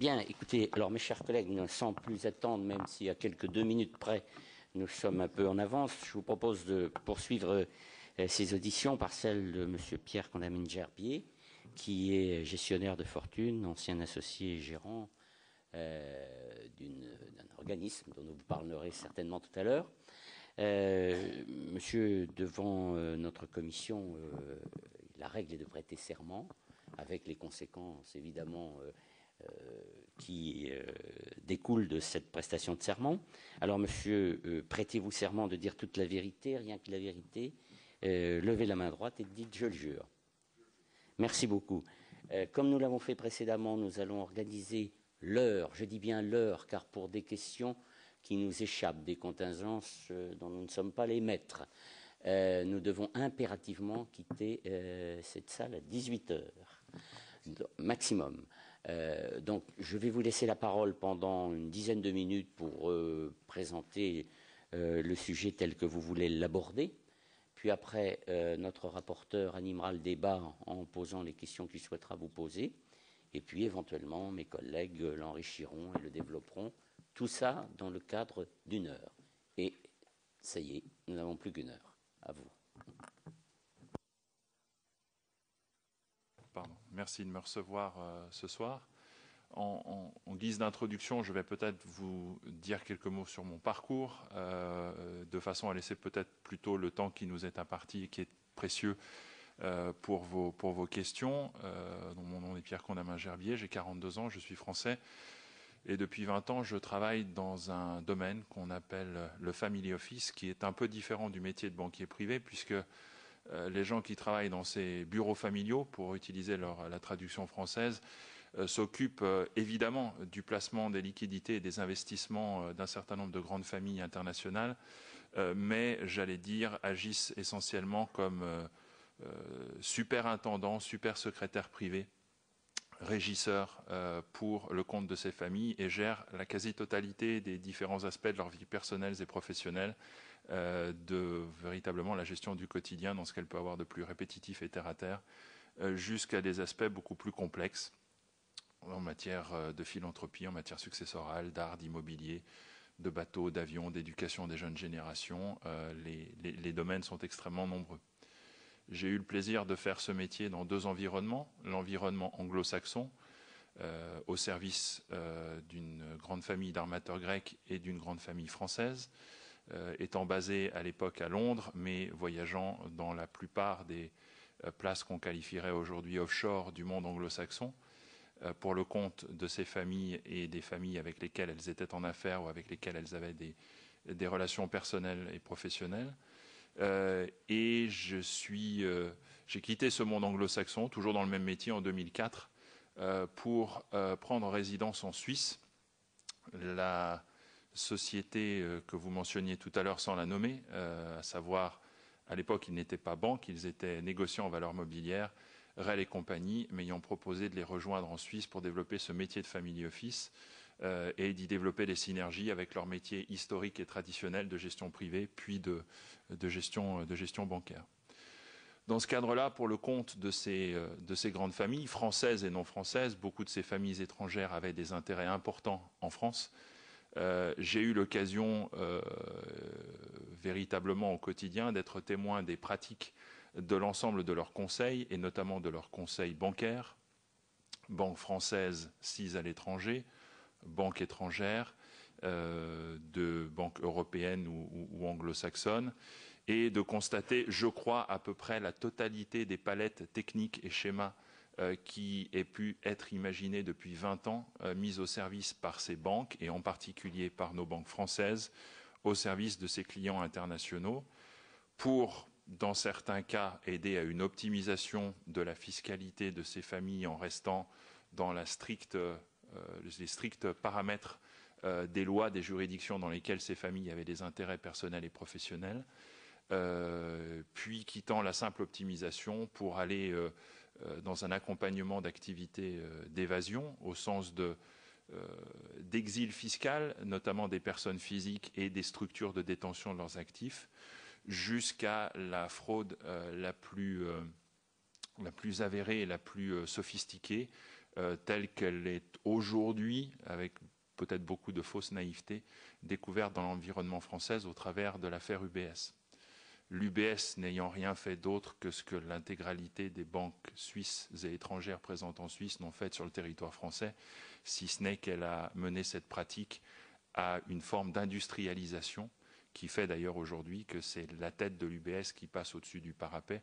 Bien, écoutez, alors mes chers collègues, sans plus attendre, même si à quelques deux minutes près, nous sommes un peu en avance, je vous propose de poursuivre euh, ces auditions par celle de M. Pierre Condamine Gerbier, qui est gestionnaire de fortune, ancien associé et gérant euh, d'un organisme dont vous parlerez certainement tout à l'heure. Euh, monsieur, devant notre commission, la règle est de prêter serment, avec les conséquences évidemment euh, qui euh, découle de cette prestation de serment. Alors, monsieur, euh, prêtez-vous serment de dire toute la vérité, rien que la vérité. levez la main droite et dites je le jure. Merci beaucoup. comme nous l'avons fait précédemment, nous allons organiser l'heure, je dis bien l'heure, car pour des questions qui nous échappent, des contingences dont nous ne sommes pas les maîtres, nous devons impérativement quitter cette salle à 18 heures maximum. Euh, donc, je vais vous laisser la parole pendant une dizaine de minutes pour euh, présenter euh, le sujet tel que vous voulez l'aborder. Puis après, notre rapporteur animera le débat en posant les questions qu'il souhaitera vous poser. Et puis, éventuellement, mes collègues l'enrichiront et le développeront. Tout ça dans le cadre d'une heure. Et ça y est, nous n'avons plus qu'une heure. À vous. Merci de me recevoir euh, ce soir. En, guise d'introduction, je vais peut-être vous dire quelques mots sur mon parcours, euh, de façon à laisser peut-être plutôt le temps qui nous est imparti et qui est précieux euh, pour, vos, pour vos questions. mon nom est Pierre Condamin Gerbier, j'ai 42 ans, je suis français. Et depuis 20 ans, je travaille dans un domaine qu'on appelle le family office, qui est un peu différent du métier de banquier privé, puisque euh, les gens qui travaillent dans ces bureaux familiaux, pour utiliser la traduction française, euh, s'occupent euh, évidemment du placement des liquidités et des investissements d'un certain nombre de grandes familles internationales, mais j'allais dire agissent essentiellement comme superintendants, super secrétaires privés régisseurs pour le compte de ces familles et gèrent la quasi-totalité des différents aspects de leur vie personnelle et professionnelle. Euh, de véritablement la gestion du quotidien dans ce qu'elle peut avoir de plus répétitif et terre à terre, euh, jusqu'à des aspects beaucoup plus complexes en matière euh, de philanthropie, en matière successorale, d'art, d'immobilier, de bateaux, d'avions, d'éducation des jeunes générations. Les, domaines sont extrêmement nombreux. J'ai eu le plaisir de faire ce métier dans deux environnements, l'environnement anglo-saxon, au service d'une grande famille d'armateurs grecs et d'une grande famille française, euh, étant basé à l'époque à Londres, mais voyageant dans la plupart des euh, places qu'on qualifierait aujourd'hui offshore du monde anglo-saxon, euh, pour le compte de ces familles et des familles avec lesquelles elles étaient en affaires ou avec lesquelles elles avaient des, des relations personnelles et professionnelles. et je suis, j'ai quitté ce monde anglo-saxon, toujours dans le même métier, en 2004, pour prendre résidence en Suisse. La, société euh, que vous mentionniez tout à l'heure sans la nommer, euh, à savoir, à l'époque, ils n'étaient pas banques, ils étaient négociants en valeur mobilière, REL et compagnie, m'ayant proposé de les rejoindre en Suisse pour développer ce métier de family office euh, et d'y développer des synergies avec leur métier historique et traditionnel de gestion privée, puis de, gestion, bancaire. Dans ce cadre-là, pour le compte de ces, grandes familles, françaises et non françaises, beaucoup de ces familles étrangères avaient des intérêts importants en France, euh, j'ai eu l'occasion euh, véritablement au quotidien d'être témoin des pratiques de l'ensemble de leurs conseils, et notamment de leurs conseils bancaires, banques françaises sises à l'étranger, banques étrangères, euh, de banques européennes ou, ou anglo-saxonnes, et de constater, je crois, à peu près la totalité des palettes techniques et schémas euh, qui ait pu être imaginée depuis 20 ans, euh, mise au service par ces banques et en particulier par nos banques françaises, au service de ses clients internationaux, pour, dans certains cas, aider à une optimisation de la fiscalité de ces familles en restant dans la stricte, euh, les stricts paramètres des lois, des juridictions dans lesquelles ces familles avaient des intérêts personnels et professionnels, puis quittant la simple optimisation pour aller euh, dans un accompagnement d'activités euh, d'évasion au sens euh, d'exil fiscal, notamment des personnes physiques et des structures de détention de leurs actifs, jusqu'à la fraude la, plus, la plus avérée et la plus sophistiquée, telle qu'elle est aujourd'hui, avec peut-être beaucoup de fausses naïvetés, découverte dans l'environnement français au travers de l'affaire UBS l'UBS n'ayant rien fait d'autre que ce que l'intégralité des banques suisses et étrangères présentes en Suisse n'ont fait sur le territoire français, si ce n'est qu'elle a mené cette pratique à une forme d'industrialisation qui fait d'ailleurs aujourd'hui que c'est la tête de l'UBS qui passe au-dessus du parapet.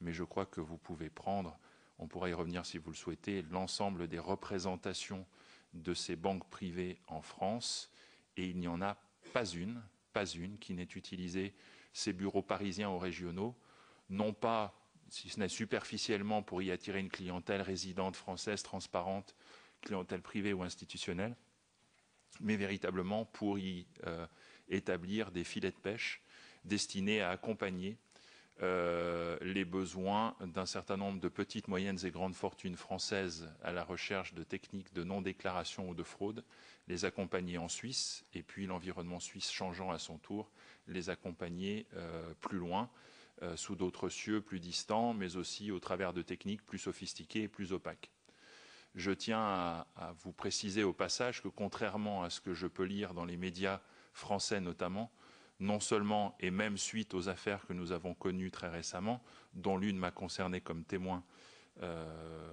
Mais je crois que vous pouvez prendre, on pourrait y revenir si vous le souhaitez, l'ensemble des représentations de ces banques privées en France, et il n'y en a pas une, pas une qui n'est utilisée ces bureaux parisiens ou régionaux, non pas, si ce n'est superficiellement, pour y attirer une clientèle résidente française transparente, clientèle privée ou institutionnelle, mais véritablement pour y euh, établir des filets de pêche destinés à accompagner euh, les besoins d'un certain nombre de petites, moyennes et grandes fortunes françaises à la recherche de techniques de non-déclaration ou de fraude, les accompagner en Suisse, et puis l'environnement suisse changeant à son tour, les accompagner euh, plus loin, euh, sous d'autres cieux plus distants, mais aussi au travers de techniques plus sophistiquées et plus opaques. Je tiens à, vous préciser au passage que contrairement à ce que je peux lire dans les médias français notamment, non seulement et même suite aux affaires que nous avons connues très récemment, dont l'une m'a concerné comme témoin euh,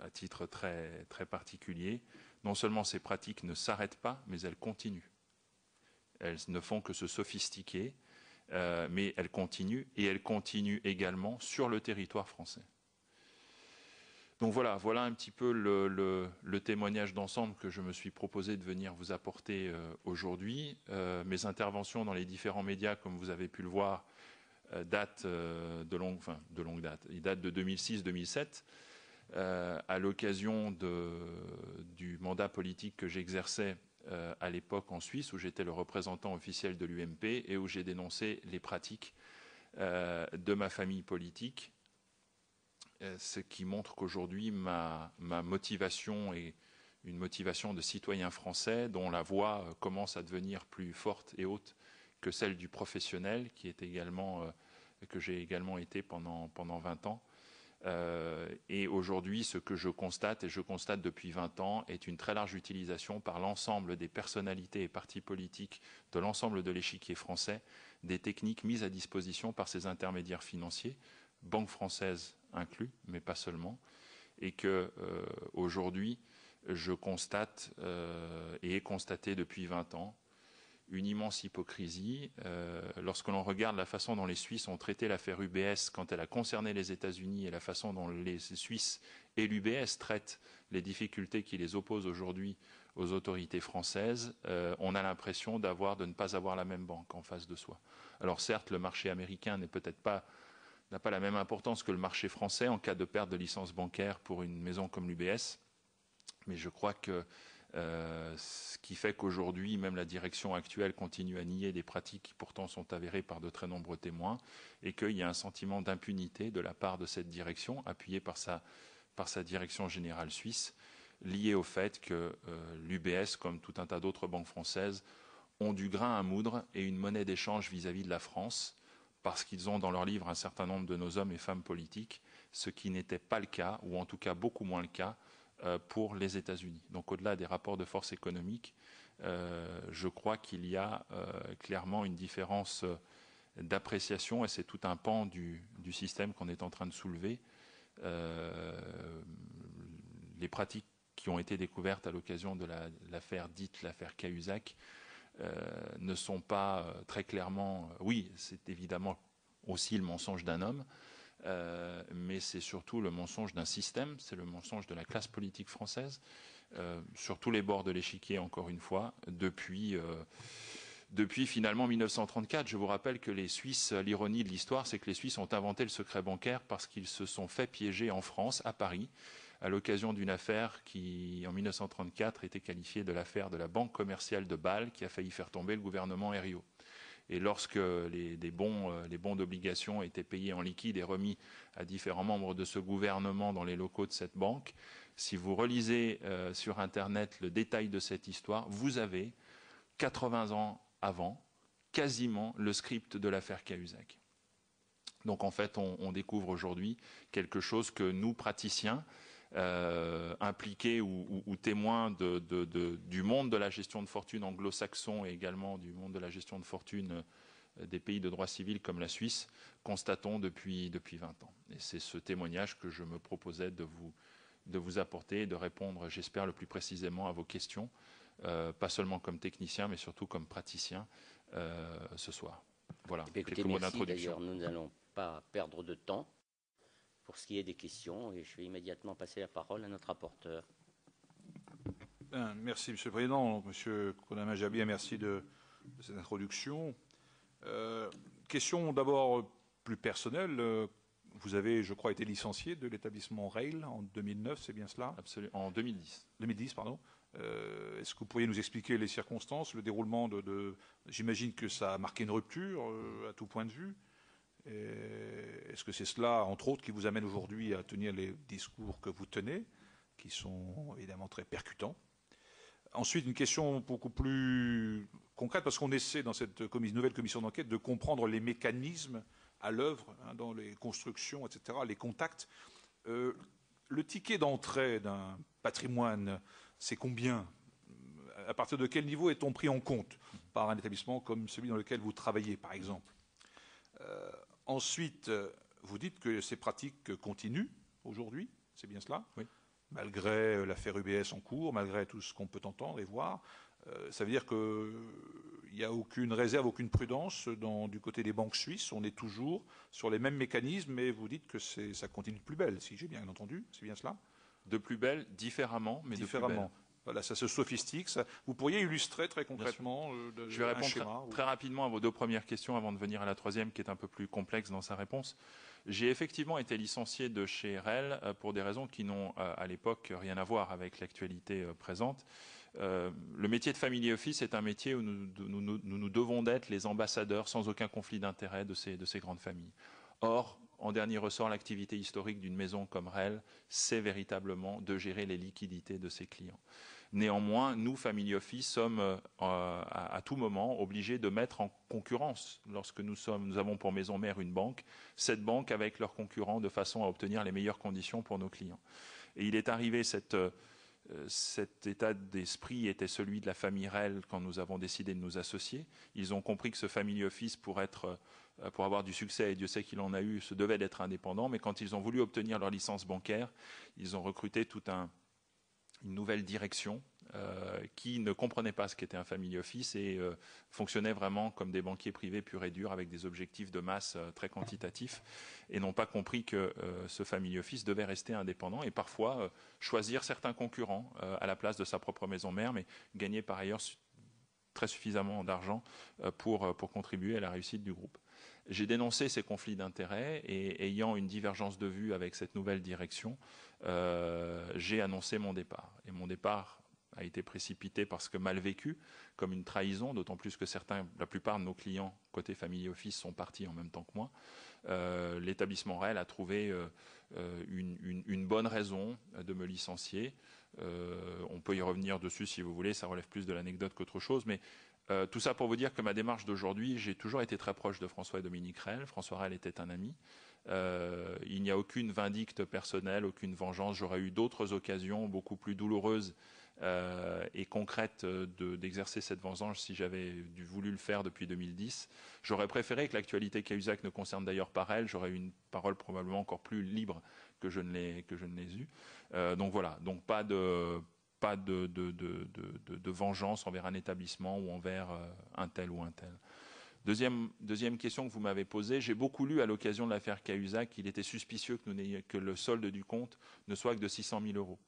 à titre très, très particulier, non seulement ces pratiques ne s'arrêtent pas, mais elles continuent elles ne font que se sophistiquer, euh, mais elles continuent, et elles continuent également sur le territoire français. Donc voilà, voilà un petit peu le, témoignage d'ensemble que je me suis proposé de venir vous apporter euh, aujourd'hui. Euh, mes interventions dans les différents médias, comme vous avez pu le voir, datent de longue, de longue date. Ils datent de 2006-2007. à l'occasion du mandat politique que j'exerçais euh, à l'époque en Suisse, où j'étais le représentant officiel de l'UMP et où j'ai dénoncé les pratiques euh, de ma famille politique, euh, ce qui montre qu'aujourd'hui, ma, motivation est une motivation de citoyen français dont la voix commence à devenir plus forte et haute que celle du professionnel, qui est également, que j'ai également été pendant, pendant 20 ans. Euh, et aujourd'hui, ce que je constate, et je constate depuis 20 ans, est une très large utilisation par l'ensemble des personnalités et partis politiques de l'ensemble de l'échiquier français des techniques mises à disposition par ces intermédiaires financiers, banques françaises inclus, mais pas seulement, et que euh, aujourd'hui, je constate euh, et ai constaté depuis 20 ans une immense hypocrisie. Euh, lorsque l'on regarde la façon dont les Suisses ont traité l'affaire UBS quand elle a concerné les États-Unis et la façon dont les Suisses et l'UBS traitent les difficultés qui les opposent aujourd'hui aux autorités françaises, euh, on a l'impression de ne pas avoir la même banque en face de soi. Alors certes, le marché américain n'est peut-être pas n'a pas la même importance que le marché français en cas de perte de licence bancaire pour une maison comme l'UBS, mais je crois que euh, ce qui fait qu'aujourd'hui, même la direction actuelle continue à nier des pratiques qui pourtant sont avérées par de très nombreux témoins et qu'il y a un sentiment d'impunité de la part de cette direction, appuyée par sa, par sa direction générale suisse, liée au fait que euh, l'UBS, comme tout un tas d'autres banques françaises, ont du grain à moudre et une monnaie d'échange vis-à-vis de la France, parce qu'ils ont dans leur livre un certain nombre de nos hommes et femmes politiques, ce qui n'était pas le cas, ou en tout cas beaucoup moins le cas, euh, pour les États-Unis. Donc au-delà des rapports de force économique, euh, je crois qu'il y a euh, clairement une différence d'appréciation et c'est tout un pan du, système qu'on est en train de soulever. les pratiques qui ont été découvertes à l'occasion de l'affaire dite l'affaire Cahuzac ne sont pas très clairement. Oui, c'est évidemment aussi le mensonge d'un homme, euh, mais c'est surtout le mensonge d'un système, c'est le mensonge de la classe politique française, euh, sur tous les bords de l'échiquier, encore une fois, depuis, euh, depuis finalement 1934. Je vous rappelle que les Suisses, l'ironie de l'histoire, c'est que les Suisses ont inventé le secret bancaire parce qu'ils se sont fait piéger en France, à Paris, à l'occasion d'une affaire qui, en 1934, était qualifiée de l'affaire de la Banque commerciale de Bâle, qui a failli faire tomber le gouvernement Herriot. Et lorsque euh, les, bons, d'obligation étaient payés en liquide et remis à différents membres de ce gouvernement dans les locaux de cette banque, si vous relisez euh, sur Internet le détail de cette histoire, vous avez 80 ans avant quasiment le script de l'affaire Cahuzac. Donc en fait, on découvre aujourd'hui quelque chose que nous, praticiens, euh, impliqués ou, témoins de, du monde de la gestion de fortune anglo-saxon et également du monde de la gestion de fortune euh, des pays de droit civil comme la Suisse, constatons depuis, depuis 20 ans. Et c'est ce témoignage que je me proposais de vous, de vous apporter et de répondre, j'espère, le plus précisément à vos questions, euh, pas seulement comme technicien, mais surtout comme praticien ce soir. Voilà, écoutez, quelques mots D'ailleurs, nous n'allons pas perdre de temps pour ce qui est des questions. Et je vais immédiatement passer la parole à notre rapporteur. merci, Monsieur le Président. Monsieur Konama Jabia, merci de, cette introduction. Euh, question d'abord plus personnelle. Vous avez, je crois, été licencié de l'établissement Rail en 2009, c'est bien cela Absolument, en 2010. 2010, pardon. Euh, est-ce que vous pourriez nous expliquer les circonstances, le déroulement de... J'imagine que ça a marqué une rupture euh, à tout point de vue. Euh, est-ce que c'est cela, entre autres, qui vous amène aujourd'hui à tenir les discours que vous tenez, qui sont évidemment très percutants Ensuite, une question beaucoup plus concrète, parce qu'on essaie dans cette nouvelle commission d'enquête de comprendre les mécanismes à l'œuvre hein, dans les constructions, etc., les contacts. Euh, le ticket d'entrée d'un patrimoine, c'est combien À partir de quel niveau est-on pris en compte par un établissement comme celui dans lequel vous travaillez, par exemple euh, Ensuite, euh, vous dites que ces pratiques continuent aujourd'hui, c'est bien cela Oui. Malgré euh, l'affaire UBS en cours, malgré tout ce qu'on peut entendre et voir, euh, ça veut dire qu'il n'y a aucune réserve, aucune prudence dans, du côté des banques suisses. On est toujours sur les mêmes mécanismes, mais vous dites que ça continue de plus belle, si j'ai bien entendu. C'est bien cela De plus belle, différemment, mais différemment. Voilà, ça se sophistique. Vous pourriez illustrer très concrètement euh, Je vais répondre très, rapidement à vos deux premières questions avant de venir à la troisième qui est un peu plus complexe dans sa réponse. J'ai effectivement été licencié de chez REL euh, pour des raisons qui n'ont euh, à l'époque rien à voir avec l'actualité présente. le métier de family office est un métier où nous nous, devons d'être les ambassadeurs sans aucun conflit d'intérêt de de ces grandes familles. Or, en dernier ressort, l'activité historique d'une maison comme REL, c'est véritablement de gérer les liquidités de ses clients. Néanmoins, nous, Family Office, sommes euh, à, tout moment obligés de mettre en concurrence, lorsque nous, sommes, nous avons pour maison mère une banque, cette banque avec leurs concurrents de façon à obtenir les meilleures conditions pour nos clients. Et il est arrivé cette... Euh, cet état d'esprit était celui de la famille REL quand nous avons décidé de nous associer. Ils ont compris que ce family office, pour, être, euh, pour avoir du succès, et Dieu sait qu'il en a eu, se devait d'être indépendant. Mais quand ils ont voulu obtenir leur licence bancaire, ils ont recruté tout un, une nouvelle direction euh, qui ne comprenait pas ce qu'était un family office et euh, fonctionnait vraiment comme des banquiers privés purs et durs avec des objectifs de masse euh, très quantitatifs et n'ont pas compris que ce family office devait rester indépendant et parfois choisir certains concurrents à la place de sa propre maison mère, mais gagner par ailleurs très suffisamment d'argent pour, pour contribuer à la réussite du groupe. J'ai dénoncé ces conflits d'intérêts et ayant une divergence de vue avec cette nouvelle direction, euh, j'ai annoncé mon départ. Et mon départ a été précipité parce que mal vécu, comme une trahison, d'autant plus que certains, la plupart de nos clients côté family office sont partis en même temps que moi. Euh, l'établissement réel a trouvé euh, une, une, bonne raison de me licencier. on peut y revenir dessus si vous voulez, ça relève plus de l'anecdote qu'autre chose, mais euh, tout ça pour vous dire que ma démarche d'aujourd'hui, j'ai toujours été très proche de François et Dominique Rell. François Rell était un ami. Euh, il n'y a aucune vindicte personnelle, aucune vengeance. J'aurais eu d'autres occasions beaucoup plus douloureuses euh, et concrètes d'exercer cette vengeance si j'avais voulu le faire depuis 2010. J'aurais préféré que l'actualité Cahuzac ne concerne d'ailleurs pas elle J'aurais eu une parole probablement encore plus libre que je ne l'ai eue. donc voilà, donc pas de pas de, vengeance envers un établissement ou envers euh, un tel ou un tel. Deuxième, question que vous m'avez posée, j'ai beaucoup lu à l'occasion de l'affaire Cahuzac qu'il était suspicieux que, le solde du compte ne soit que de 600 000 euros.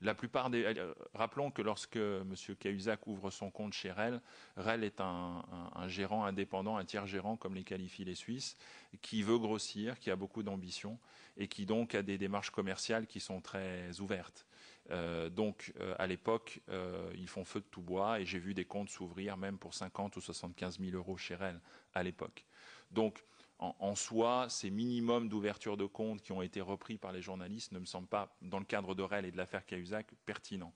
La plupart des, euh, rappelons que lorsque M. Cahuzac ouvre son compte chez REL, REL est un, un, gérant indépendant, un tiers gérant, comme les qualifient les Suisses, qui veut grossir, qui a beaucoup d'ambition et qui donc a des démarches commerciales qui sont très ouvertes. Euh, donc euh, à l'époque, euh, ils font feu de tout bois et j'ai vu des comptes s'ouvrir même pour 50 ou 75 000 euros chez REL à l'époque. Donc en, soi, ces minimums d'ouverture de comptes qui ont été repris par les journalistes ne me semblent pas, dans le cadre de REL et de l'affaire Cahuzac, pertinents.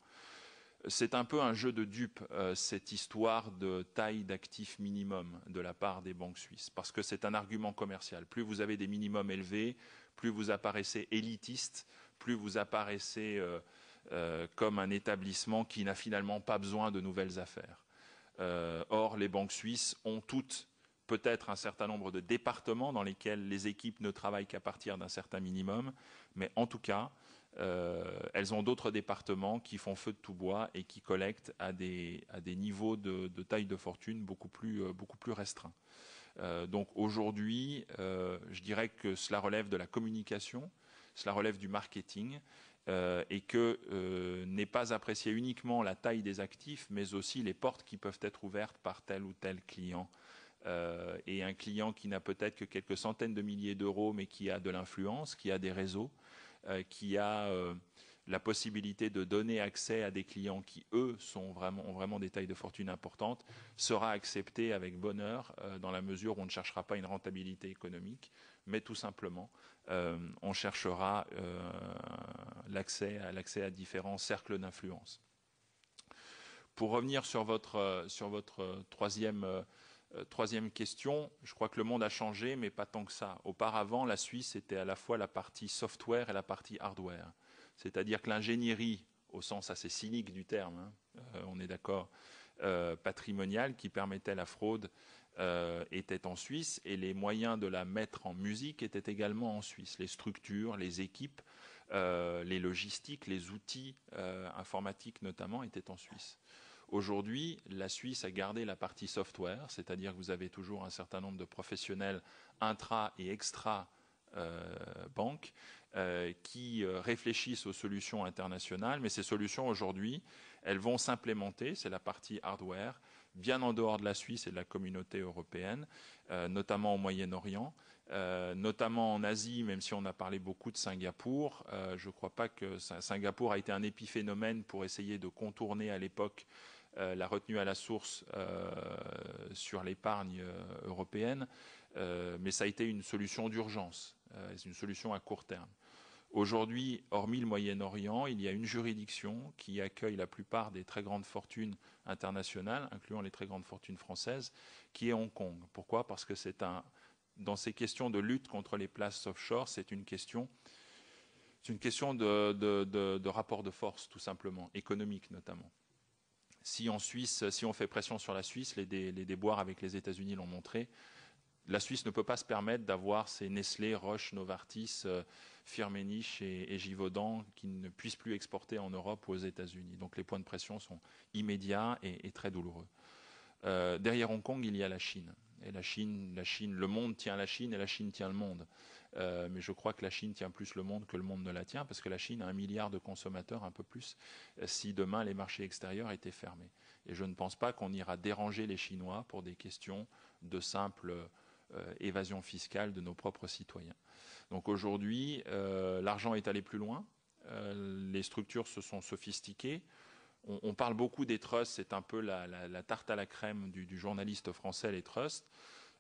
C'est un peu un jeu de dupe, cette histoire de taille d'actifs minimum de la part des banques suisses, parce que c'est un argument commercial. Plus vous avez des minimums élevés, plus vous apparaissez élitiste, plus vous apparaissez euh, comme un établissement qui n'a finalement pas besoin de nouvelles affaires. Euh, or, les banques suisses ont toutes peut-être un certain nombre de départements dans lesquels les équipes ne travaillent qu'à partir d'un certain minimum, mais en tout cas, euh, elles ont d'autres départements qui font feu de tout bois et qui collectent à des, à des niveaux de, taille de fortune beaucoup plus, beaucoup plus restreints. donc aujourd'hui, je dirais que cela relève de la communication, cela relève du marketing, euh, et que euh, n'est pas appréciée uniquement la taille des actifs, mais aussi les portes qui peuvent être ouvertes par tel ou tel client. Euh, et un client qui n'a peut-être que quelques centaines de milliers d'euros, mais qui a de l'influence, qui a des réseaux, qui a la possibilité de donner accès à des clients qui, eux, sont vraiment, ont vraiment des tailles de fortune importantes, sera acceptée avec bonheur, euh, dans la mesure où on ne cherchera pas une rentabilité économique, mais tout simplement, euh, on cherchera euh, l'accès à, à différents cercles d'influence. Pour revenir sur votre, troisième question, je crois que le monde a changé, mais pas tant que ça. Auparavant, la Suisse était à la fois la partie software et la partie hardware c'est-à-dire que l'ingénierie, au sens assez cynique du terme, hein, euh, on est d'accord, euh, patrimoniale qui permettait la fraude euh, était en Suisse et les moyens de la mettre en musique étaient également en Suisse. Les structures, les équipes, les logistiques, les outils informatiques notamment étaient en Suisse. Aujourd'hui, la Suisse a gardé la partie software, c'est-à-dire que vous avez toujours un certain nombre de professionnels intra et extra banques euh, qui euh, réfléchissent aux solutions internationales, mais ces solutions aujourd'hui, elles vont s'implémenter, c'est la partie hardware, bien en dehors de la Suisse et de la communauté européenne, euh, notamment au Moyen-Orient, notamment en Asie, même si on a parlé beaucoup de Singapour. je ne crois pas que Singapour a été un épiphénomène pour essayer de contourner à l'époque la retenue à la source sur l'épargne européenne, mais ça a été une solution d'urgence, c'est une solution à court terme. Aujourd'hui, hormis le Moyen-Orient, il y a une juridiction qui accueille la plupart des très grandes fortunes internationales, incluant les très grandes fortunes françaises, qui est Hong Kong. Pourquoi Parce que c'est dans ces questions de lutte contre les places offshore, c'est une question, une question de, de, de, rapport de force, tout simplement, économique notamment. Si en Suisse, si on fait pression sur la Suisse, les, les déboires avec les États-Unis l'ont montré, la Suisse ne peut pas se permettre d'avoir ces Nestlé, Roche, Novartis, euh, Firmenich et, Givaudan qui ne puissent plus exporter en Europe ou aux États-Unis. Donc les points de pression sont immédiats et, très douloureux. Euh, derrière Hong Kong, il y a la Chine. Et la Chine, la Chine, le monde tient la Chine et la Chine tient le monde. Euh, mais je crois que la Chine tient plus le monde que le monde ne la tient, parce que la Chine a un milliard de consommateurs, un peu plus, si demain les marchés extérieurs étaient fermés. Et je ne pense pas qu'on ira déranger les Chinois pour des questions de simple euh, évasion fiscale de nos propres citoyens. Donc aujourd'hui, euh, l'argent est allé plus loin, euh, les structures se sont sophistiquées, on, parle beaucoup des trusts, c'est un peu la, tarte à la crème du, journaliste français, les trusts.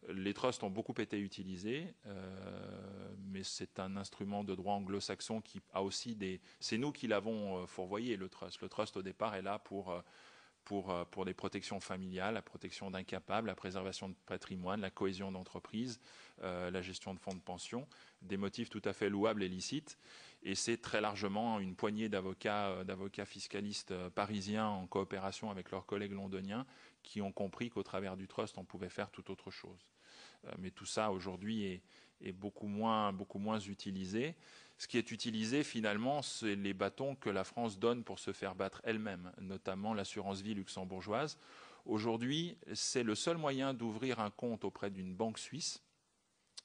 Les trusts ont beaucoup été utilisés, mais c'est un instrument de droit anglo-saxon qui a aussi des... C'est nous qui l'avons fourvoyé, le trust. Le trust, au départ, est là pour euh, pour, des protections familiales, la protection d'incapables, la préservation de patrimoine, la cohésion d'entreprise, euh, la gestion de fonds de pension, des motifs tout à fait louables et licites. Et c'est très largement une poignée d'avocats, euh, d'avocats fiscalistes parisiens en coopération avec leurs collègues londoniens qui ont compris qu'au travers du trust, on pouvait faire tout autre chose. mais tout ça, aujourd'hui, est, est beaucoup, moins, beaucoup moins utilisé. Ce qui est utilisé finalement, c'est les bâtons que la France donne pour se faire battre elle-même, notamment l'assurance vie luxembourgeoise. Aujourd'hui, c'est le seul moyen d'ouvrir un compte auprès d'une banque suisse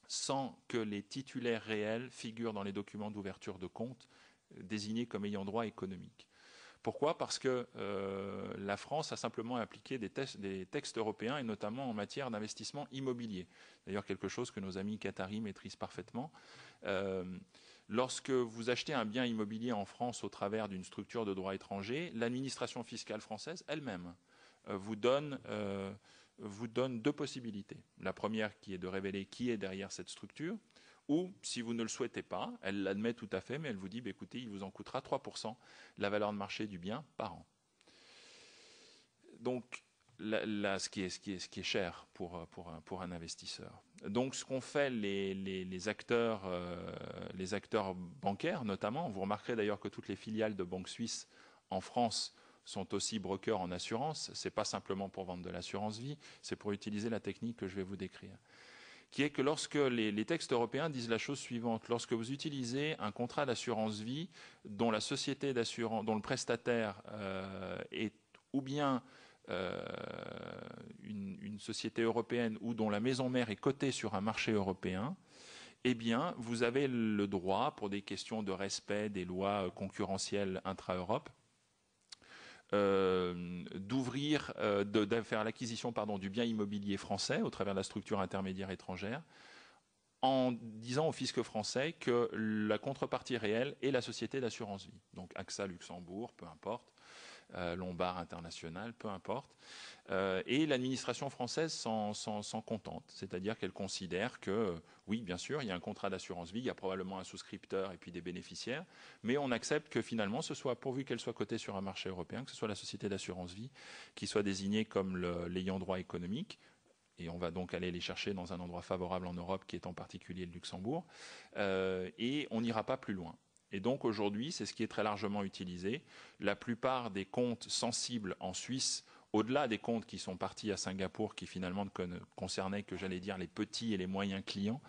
sans que les titulaires réels figurent dans les documents d'ouverture de compte euh, désignés comme ayant droit économique. Pourquoi Parce que euh, la France a simplement appliqué des, des, textes européens, et notamment en matière d'investissement immobilier. D'ailleurs, quelque chose que nos amis qataris maîtrisent parfaitement. Euh, Lorsque vous achetez un bien immobilier en France au travers d'une structure de droit étranger, l'administration fiscale française elle-même euh, euh, vous donne, deux possibilités. La première qui est de révéler qui est derrière cette structure, ou si vous ne le souhaitez pas, elle l'admet tout à fait, mais elle vous dit, bah, écoutez, il vous en coûtera 3% la valeur de marché du bien par an. Donc ce, qui est, ce, qui est, cher pour, euh, euh, pour, un investisseur. Donc ce qu'ont fait les, acteurs, euh, les acteurs bancaires notamment, vous remarquerez d'ailleurs que toutes les filiales de banques suisses en France sont aussi brokers en assurance, c'est pas simplement pour vendre de l'assurance vie, c'est pour utiliser la technique que je vais vous décrire, qui est que lorsque les, textes européens disent la chose suivante, lorsque vous utilisez un contrat d'assurance vie dont la société d'assurance, dont le prestataire est ou bien euh, une, société européenne ou dont la maison mère est cotée sur un marché européen, eh bien, vous avez le droit, pour des questions de respect des lois concurrentielles intra-Europe, euh, d'ouvrir, euh, de, faire l'acquisition pardon du bien immobilier français au travers de la structure intermédiaire étrangère, en disant au fisc français que la contrepartie réelle est la société d'assurance vie, donc AXA Luxembourg, peu importe, euh, lombard international, peu importe. Euh, et l'administration française s'en contente, c'est-à-dire qu'elle considère que, euh, oui, bien sûr, il y a un contrat d'assurance vie, il y a probablement un souscripteur et puis des bénéficiaires, mais on accepte que finalement, ce soit, pourvu qu'elle soit cotée sur un marché européen, que ce soit la société d'assurance vie qui soit désignée comme l'ayant droit économique, et on va donc aller les chercher dans un endroit favorable en Europe, qui est en particulier le Luxembourg, et on n'ira pas plus loin. Et donc aujourd'hui, c'est ce qui est très largement utilisé. La plupart des comptes sensibles en Suisse au-delà des comptes qui sont partis à Singapour, qui finalement ne concernaient que, j'allais dire, les petits et les moyens clients,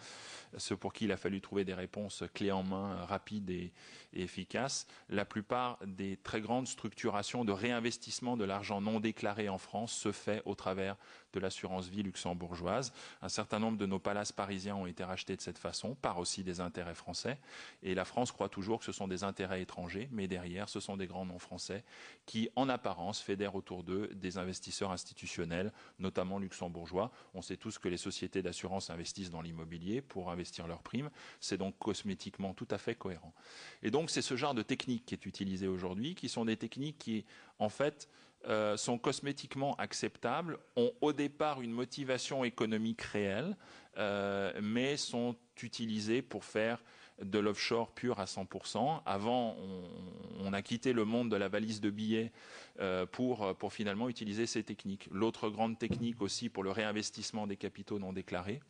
ceux pour qui il a fallu trouver des réponses clés en main, rapides et, efficaces, la plupart des très grandes structurations de réinvestissement de l'argent non déclaré en France se fait au travers de l'assurance vie luxembourgeoise. Un certain nombre de nos palaces parisiens ont été rachetés de cette façon, par aussi des intérêts français. Et la France croit toujours que ce sont des intérêts étrangers, mais derrière, ce sont des grands noms français qui, en apparence, fédèrent autour d'eux des investisseurs institutionnels, notamment luxembourgeois. On sait tous que les sociétés d'assurance investissent dans l'immobilier pour investir leurs primes. C'est donc cosmétiquement tout à fait cohérent. Et donc, c'est ce genre de technique qui est utilisé aujourd'hui, qui sont des techniques qui, en fait, euh, sont cosmétiquement acceptables, ont au départ une motivation économique réelle, euh, mais sont utilisées pour faire de l'offshore pur à 100%. Avant, on, a quitté le monde de la valise de billets euh, pour, pour finalement utiliser ces techniques. L'autre grande technique aussi pour le réinvestissement des capitaux non déclarés,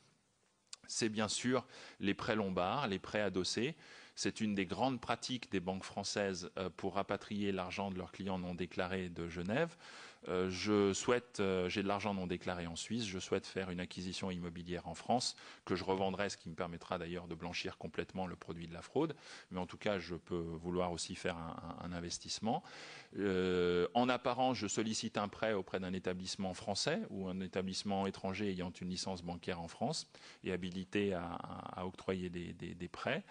c'est bien sûr les prêts lombards, les prêts adossés. C'est une des grandes pratiques des banques françaises euh, pour rapatrier l'argent de leurs clients non déclarés de Genève. Euh, je souhaite, euh, j'ai de l'argent non déclaré en Suisse, je souhaite faire une acquisition immobilière en France que je revendrai, ce qui me permettra d'ailleurs de blanchir complètement le produit de la fraude. Mais en tout cas, je peux vouloir aussi faire un, investissement. Euh, en apparence, je sollicite un prêt auprès d'un établissement français ou un établissement étranger ayant une licence bancaire en France et habilité à, octroyer des prêts.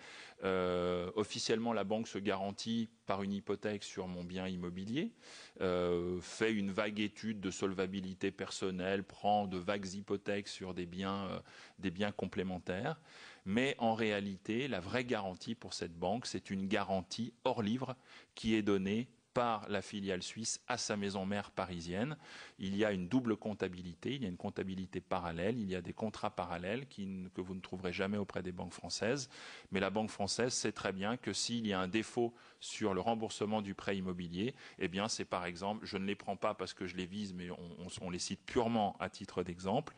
Euh, officiellement, la banque se garantit par une hypothèque sur mon bien immobilier, euh, fait une vague étude de solvabilité personnelle, prend de vagues hypothèques sur biens, euh, des biens complémentaires. Mais en réalité, la vraie garantie pour cette banque, c'est une garantie hors livre qui est donnée par la filiale suisse à sa maison mère parisienne. Il y a une double comptabilité, il y a une comptabilité parallèle, il y a des contrats parallèles qui, que vous ne trouverez jamais auprès des banques françaises. Mais la banque française sait très bien que s'il y a un défaut sur le remboursement du prêt immobilier, eh bien c'est par exemple, je ne les prends pas parce que je les vise, mais on, les cite purement à titre d'exemple,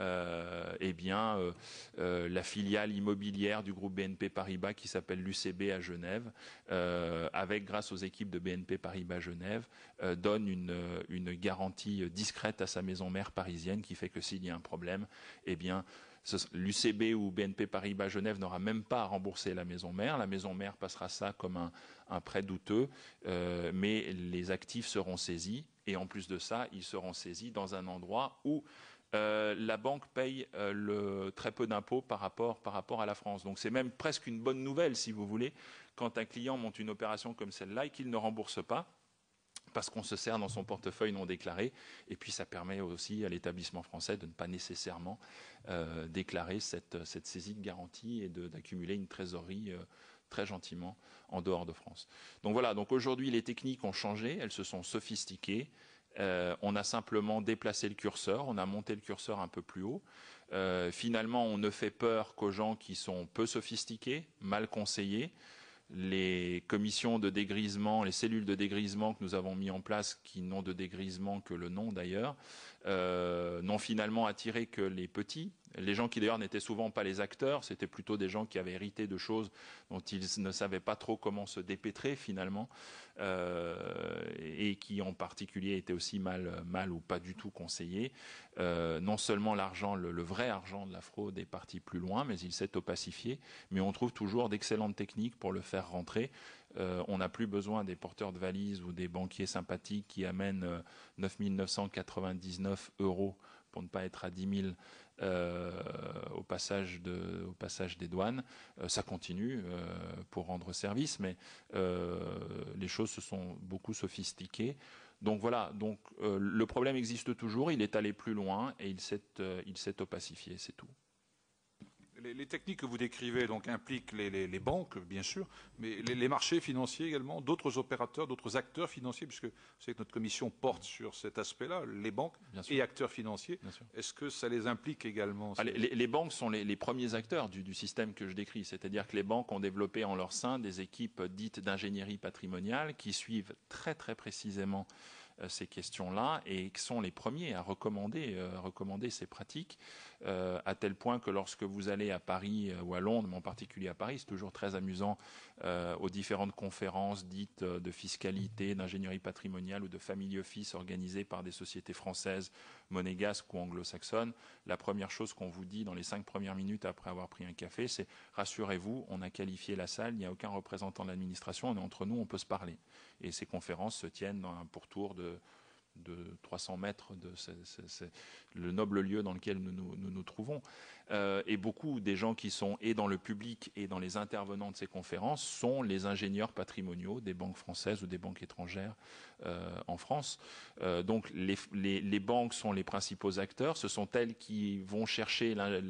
euh, eh bien euh, euh, la filiale immobilière du groupe BNP Paribas qui s'appelle l'UCB à Genève, euh, avec grâce aux équipes de BNP paris bas Genève euh, donne une, euh, garantie euh, discrète à sa maison mère parisienne qui fait que s'il y a un problème, eh bien, l'UCB ou BNP paris bas Genève n'aura même pas à rembourser la maison mère. La maison mère passera ça comme un, prêt douteux, mais les actifs seront saisis. Et en plus de ça, ils seront saisis dans un endroit où euh, la banque paye euh, très peu d'impôts par rapport, à la France. Donc c'est même presque une bonne nouvelle, si vous voulez, quand un client monte une opération comme celle-là et qu'il ne rembourse pas, parce qu'on se sert dans son portefeuille non déclaré. Et puis ça permet aussi à l'établissement français de ne pas nécessairement euh, déclarer cette, saisie de garantie et d'accumuler une trésorerie très gentiment en dehors de France. Donc voilà, donc aujourd'hui les techniques ont changé, elles se sont sophistiquées, euh, on a simplement déplacé le curseur, on a monté le curseur un peu plus haut. Euh, finalement, on ne fait peur qu'aux gens qui sont peu sophistiqués, mal conseillés. Les commissions de dégrisement, les cellules de dégrisement que nous avons mis en place, qui n'ont de dégrisement que le nom d'ailleurs, euh, n'ont finalement attiré que les petits, les gens qui d'ailleurs n'étaient souvent pas les acteurs, c'était plutôt des gens qui avaient hérité de choses dont ils ne savaient pas trop comment se dépêtrer finalement, euh, et qui en particulier étaient aussi mal, mal ou pas du tout conseillés. Euh, non seulement l'argent, le, le, vrai argent de la fraude est parti plus loin, mais il s'est opacifié, mais on trouve toujours d'excellentes techniques pour le faire rentrer. Euh, on n'a plus besoin des porteurs de valises ou des banquiers sympathiques qui amènent 9 euh, 999 euros pour ne pas être à 10 000 euh, au, passage au passage des douanes. ça continue pour rendre service, mais les choses se sont beaucoup sophistiquées. Donc voilà, donc, le problème existe toujours, il est allé plus loin et il s'est opacifié, c'est tout. Les, techniques que vous décrivez donc, impliquent les, banques, bien sûr, mais les, marchés financiers également, d'autres opérateurs, d'autres acteurs financiers, puisque vous savez que notre commission porte sur cet aspect-là, les banques et acteurs financiers. Est-ce que ça les implique également ah, les, banques sont les, premiers acteurs du, système que je décris, c'est-à-dire que les banques ont développé en leur sein des équipes dites d'ingénierie patrimoniale qui suivent très très précisément euh, ces questions-là et qui sont les premiers à recommander euh, ces pratiques. Euh, à tel point que lorsque vous allez à Paris euh, ou à Londres, mais en particulier à Paris, c'est toujours très amusant euh, aux différentes conférences dites de fiscalité, d'ingénierie patrimoniale ou de family office organisées par des sociétés françaises, monégasques ou anglo-saxonnes. La première chose qu'on vous dit dans les cinq premières minutes après avoir pris un café, c'est rassurez-vous, on a qualifié la salle, il n'y a aucun représentant de l'administration, on est entre nous, on peut se parler. Et ces conférences se tiennent dans un pourtour de de 300 mètres de le noble lieu dans lequel nous nous, trouvons. Euh, et beaucoup des gens qui sont et dans le public et dans les intervenants de ces conférences sont les ingénieurs patrimoniaux des banques françaises ou des banques étrangères euh, en France. Euh, donc les, banques sont les principaux acteurs, ce sont elles qui vont chercher la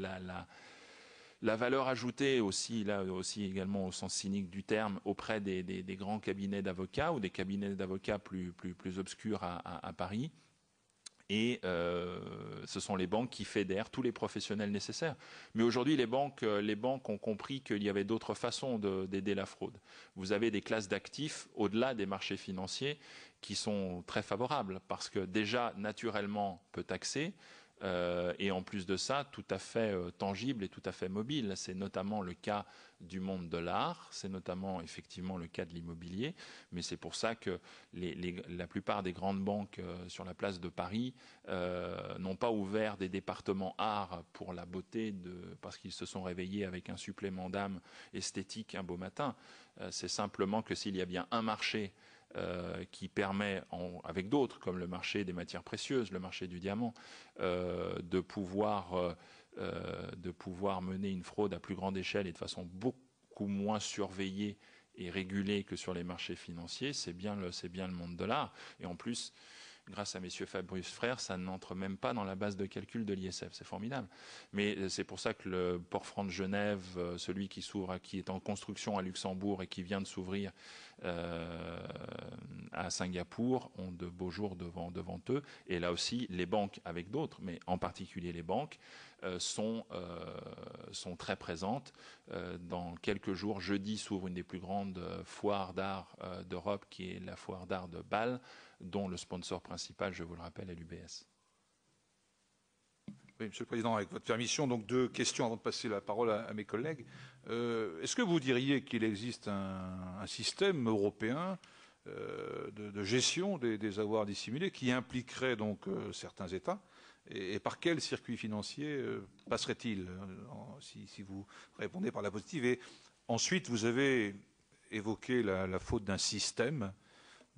la valeur ajoutée aussi, là aussi également au sens cynique du terme, auprès des, grands cabinets d'avocats ou des cabinets d'avocats plus, obscurs à, Paris. Et euh, ce sont les banques qui fédèrent tous les professionnels nécessaires. Mais aujourd'hui, les banques, les banques ont compris qu'il y avait d'autres façons d'aider la fraude. Vous avez des classes d'actifs au-delà des marchés financiers qui sont très favorables parce que déjà, naturellement, peut taxer. Euh, et en plus de ça, tout à fait euh, tangible et tout à fait mobile. C'est notamment le cas du monde de l'art, c'est notamment effectivement le cas de l'immobilier, mais c'est pour ça que la plupart des grandes banques euh, sur la place de Paris n'ont pas ouvert des départements art pour la beauté, de, parce qu'ils se sont réveillés avec un supplément d'âme esthétique un beau matin. c'est simplement que s'il y a bien un marché euh, qui permet, avec d'autres, comme le marché des matières précieuses, le marché du diamant, euh, de, pouvoir, euh, de pouvoir mener une fraude à plus grande échelle et de façon beaucoup moins surveillée et régulée que sur les marchés financiers, c'est bien, le, bien le monde de l'art. Et en plus, grâce à messieurs Fabrice Frère, ça n'entre même pas dans la base de calcul de l'ISF. C'est formidable. Mais euh, c'est pour ça que le port franc de Genève, euh, celui qui s'ouvre, qui est en construction à Luxembourg et qui vient de s'ouvrir euh, à Singapour, ont de beaux jours devant, devant eux. Et là aussi, les banques avec d'autres, mais en particulier les banques, sont, sont très présentes. dans quelques jours, jeudi, s'ouvre une des plus grandes foires d'art d'Europe, qui est la foire d'art de Bâle dont le sponsor principal, je vous le rappelle, est l'UBS. Monsieur le Président, avec votre permission, donc deux questions avant de passer la parole à, mes collègues. Euh, est-ce que vous diriez qu'il existe un, système européen euh, de, gestion des, avoirs dissimulés qui impliquerait donc euh, certains États et, par quel circuit financier passerait-il si, vous répondez par la positive Et ensuite, vous avez évoqué la faute d'un système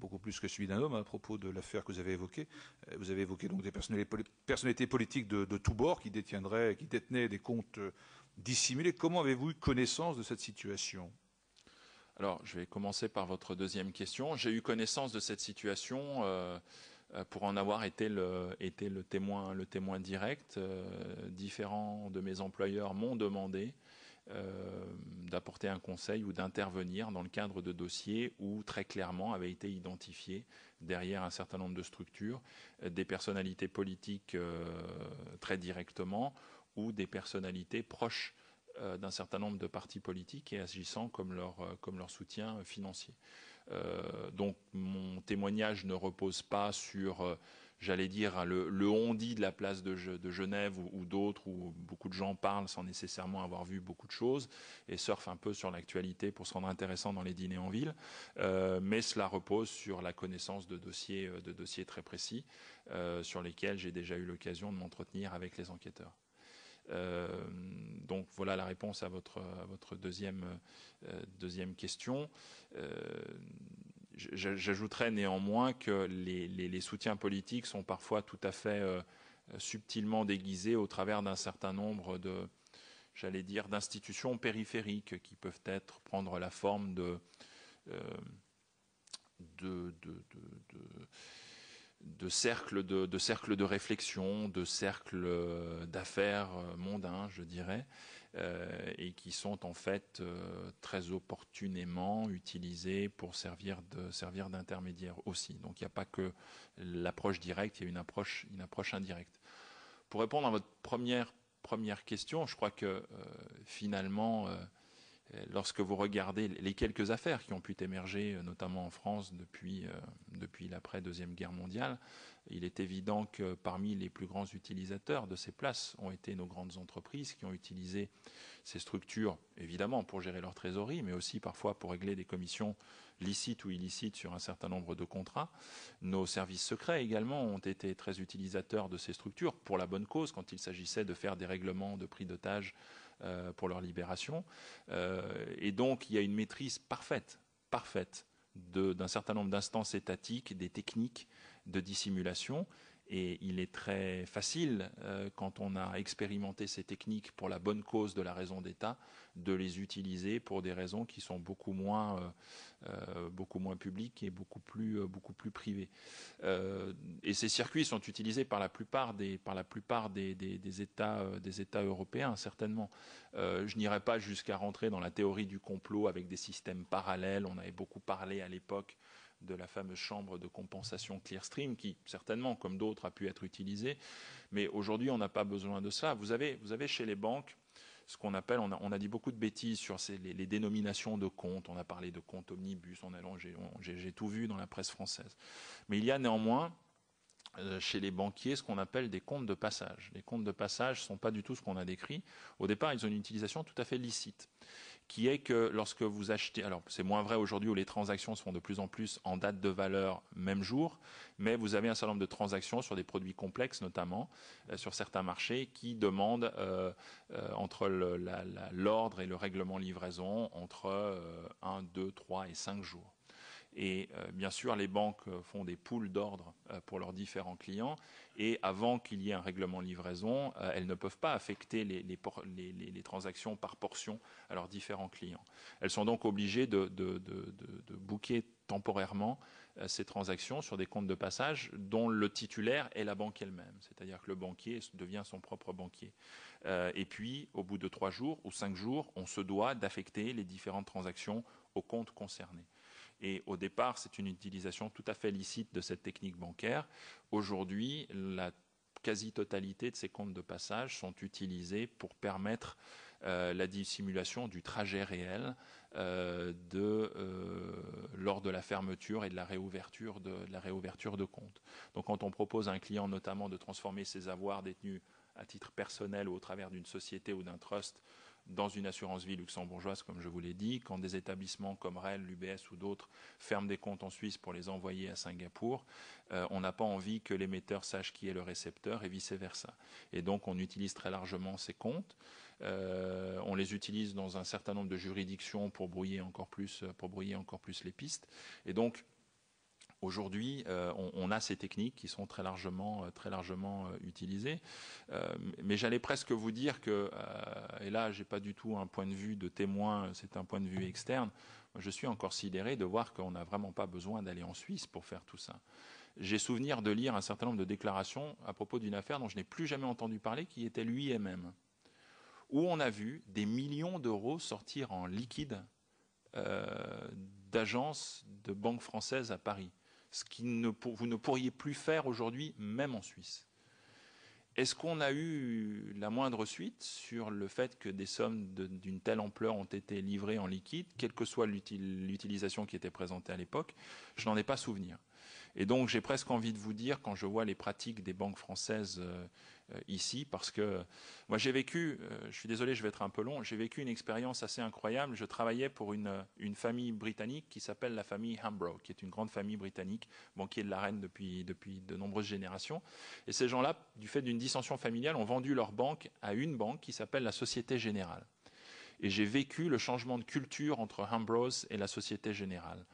beaucoup plus que celui d'un homme, hein, à propos de l'affaire que vous avez évoquée. Euh, vous avez évoqué donc des personnalités politiques de, tous bords qui détiendraient, qui détenaient des comptes euh, dissimulés. Comment avez-vous eu connaissance de cette situation Alors, je vais commencer par votre deuxième question. J'ai eu connaissance de cette situation. Euh, pour en avoir été le, témoin, direct, différents de mes employeurs m'ont demandé euh, d'apporter un conseil ou d'intervenir dans le cadre de dossiers où très clairement avaient été identifiés derrière un certain nombre de structures des personnalités politiques euh, très directement ou des personnalités proches euh, d'un certain nombre de partis politiques et agissant comme leur, comme leur soutien financier. donc mon témoignage ne repose pas sur j'allais dire, le, on-dit de la place de, Genève ou, d'autres, où beaucoup de gens parlent sans nécessairement avoir vu beaucoup de choses, et surfent un peu sur l'actualité pour se rendre intéressant dans les dîners en ville. Euh, mais cela repose sur la connaissance de dossiers, euh, de dossiers très précis, euh, sur lesquels j'ai déjà eu l'occasion de m'entretenir avec les enquêteurs. donc voilà la réponse à votre, deuxième, deuxième question. J'ajouterais néanmoins que les, soutiens politiques sont parfois tout à fait euh, subtilement déguisés au travers d'un certain nombre de, j'allais dire, d'institutions périphériques qui peuvent être prendre la forme de, euh, de, cercles de, de réflexion, de cercles euh, d'affaires mondains, je dirais, euh, et qui sont en fait euh, très opportunément utilisés pour servir de servir d'intermédiaire aussi. Donc il n'y a pas que l'approche directe, il y a une approche une approche indirecte. Pour répondre à votre première première question, je crois que euh, finalement euh, lorsque vous regardez les quelques affaires qui ont pu émerger, euh, notamment en France depuis, euh, l'après-deuxième guerre mondiale, il est évident que parmi les plus grands utilisateurs de ces places ont été nos grandes entreprises qui ont utilisé ces structures, évidemment, pour gérer leur trésorerie, mais aussi parfois pour régler des commissions licites ou illicites sur un certain nombre de contrats. Nos services secrets également ont été très utilisateurs de ces structures pour la bonne cause quand il s'agissait de faire des règlements de prix d'otages euh, pour leur libération. Euh, et donc, il y a une maîtrise parfaite, parfaite d'un certain nombre d'instances étatiques, des techniques de dissimulation et il est très facile, euh, quand on a expérimenté ces techniques pour la bonne cause de la raison d'État, de les utiliser pour des raisons qui sont beaucoup moins, euh, euh, beaucoup moins publiques et beaucoup plus, beaucoup plus privées. et ces circuits sont utilisés par la plupart des, par la plupart des, des, États, des États européens, certainement. je n'irai pas jusqu'à rentrer dans la théorie du complot avec des systèmes parallèles. On avait beaucoup parlé à l'époque de la fameuse chambre de compensation Clearstream, qui certainement, comme d'autres, a pu être utilisée. Mais aujourd'hui, on n'a pas besoin de ça. Vous avez, vous avez chez les banques ce qu'on appelle, on a, on a, dit beaucoup de bêtises sur les, dénominations de comptes, on a parlé de comptes omnibus, on a, j'ai tout vu dans la presse française. Mais il y a néanmoins euh, chez les banquiers ce qu'on appelle des comptes de passage. Les comptes de passage ne sont pas du tout ce qu'on a décrit. Au départ, ils ont une utilisation tout à fait licite qui est que lorsque vous achetez, alors c'est moins vrai aujourd'hui où les transactions sont de plus en plus en date de valeur même jour, mais vous avez un certain nombre de transactions sur des produits complexes notamment, euh, sur certains marchés, qui demandent euh, euh, entre l'ordre et le règlement livraison entre 1, 2, 3 et 5 jours. Et euh, bien sûr, les banques euh, font des poules d'ordre euh, pour leurs différents clients. Et avant qu'il y ait un règlement livraison, elles ne peuvent pas affecter les, transactions par portion à leurs différents clients. Elles sont donc obligées de, de bouquer temporairement ces transactions sur des comptes de passage dont le titulaire est la banque elle-même. C'est-à-dire que le banquier devient son propre banquier. et puis, au bout de trois jours ou cinq jours, on se doit d'affecter les différentes transactions aux comptes concernés. Et au départ, c'est une utilisation tout à fait licite de cette technique bancaire. Aujourd'hui, la quasi-totalité de ces comptes de passage sont utilisés pour permettre euh, la dissimulation du trajet réel euh, euh, lors de la fermeture et de la réouverture de, de la réouverture de compte. Donc quand on propose à un client notamment de transformer ses avoirs détenus à titre personnel ou au travers d'une société ou d'un trust dans une assurance vie luxembourgeoise, comme je vous l'ai dit, quand des établissements comme REL, l'UBS ou d'autres ferment des comptes en Suisse pour les envoyer à Singapour, euh, on n'a pas envie que l'émetteur sache qui est le récepteur et vice-versa. Et donc on utilise très largement ces comptes. Euh, on les utilise dans un certain nombre de juridictions pour brouiller encore plus, pour brouiller encore plus les pistes. Et donc Aujourd'hui, euh, on, a ces techniques qui sont très largement, euh, euh, utilisées. mais j'allais presque vous dire que, et là, je n'ai pas du tout un point de vue de témoin, c'est un point de vue externe. je suis encore sidéré de voir qu'on n'a vraiment pas besoin d'aller en Suisse pour faire tout ça. J'ai souvenir de lire un certain nombre de déclarations à propos d'une affaire dont je n'ai plus jamais entendu parler, qui était l'UIMM, où on a vu des millions d'euros sortir en liquide d'agences de banques françaises à Paris ce que vous ne pourriez plus faire aujourd'hui, même en Suisse. Est-ce qu'on a eu la moindre suite sur le fait que des sommes d'une telle ampleur ont été livrées en liquide, quelle que soit l'utilisation qui était présentée à l'époque Je n'en ai pas souvenir. Et donc j'ai presque envie de vous dire, quand je vois les pratiques des banques françaises euh, euh, ici, parce que moi j'ai vécu, euh, je suis désolé, je vais être un peu long, j'ai vécu une expérience assez incroyable. Je travaillais pour une, une famille britannique qui s'appelle la famille Hambro, qui est une grande famille britannique, banquier de la reine depuis, depuis de nombreuses générations. Et ces gens-là, du fait d'une dissension familiale, ont vendu leur banque à une banque qui s'appelle la Société Générale. Et j'ai vécu le changement de culture entre Hambros et la Société Générale,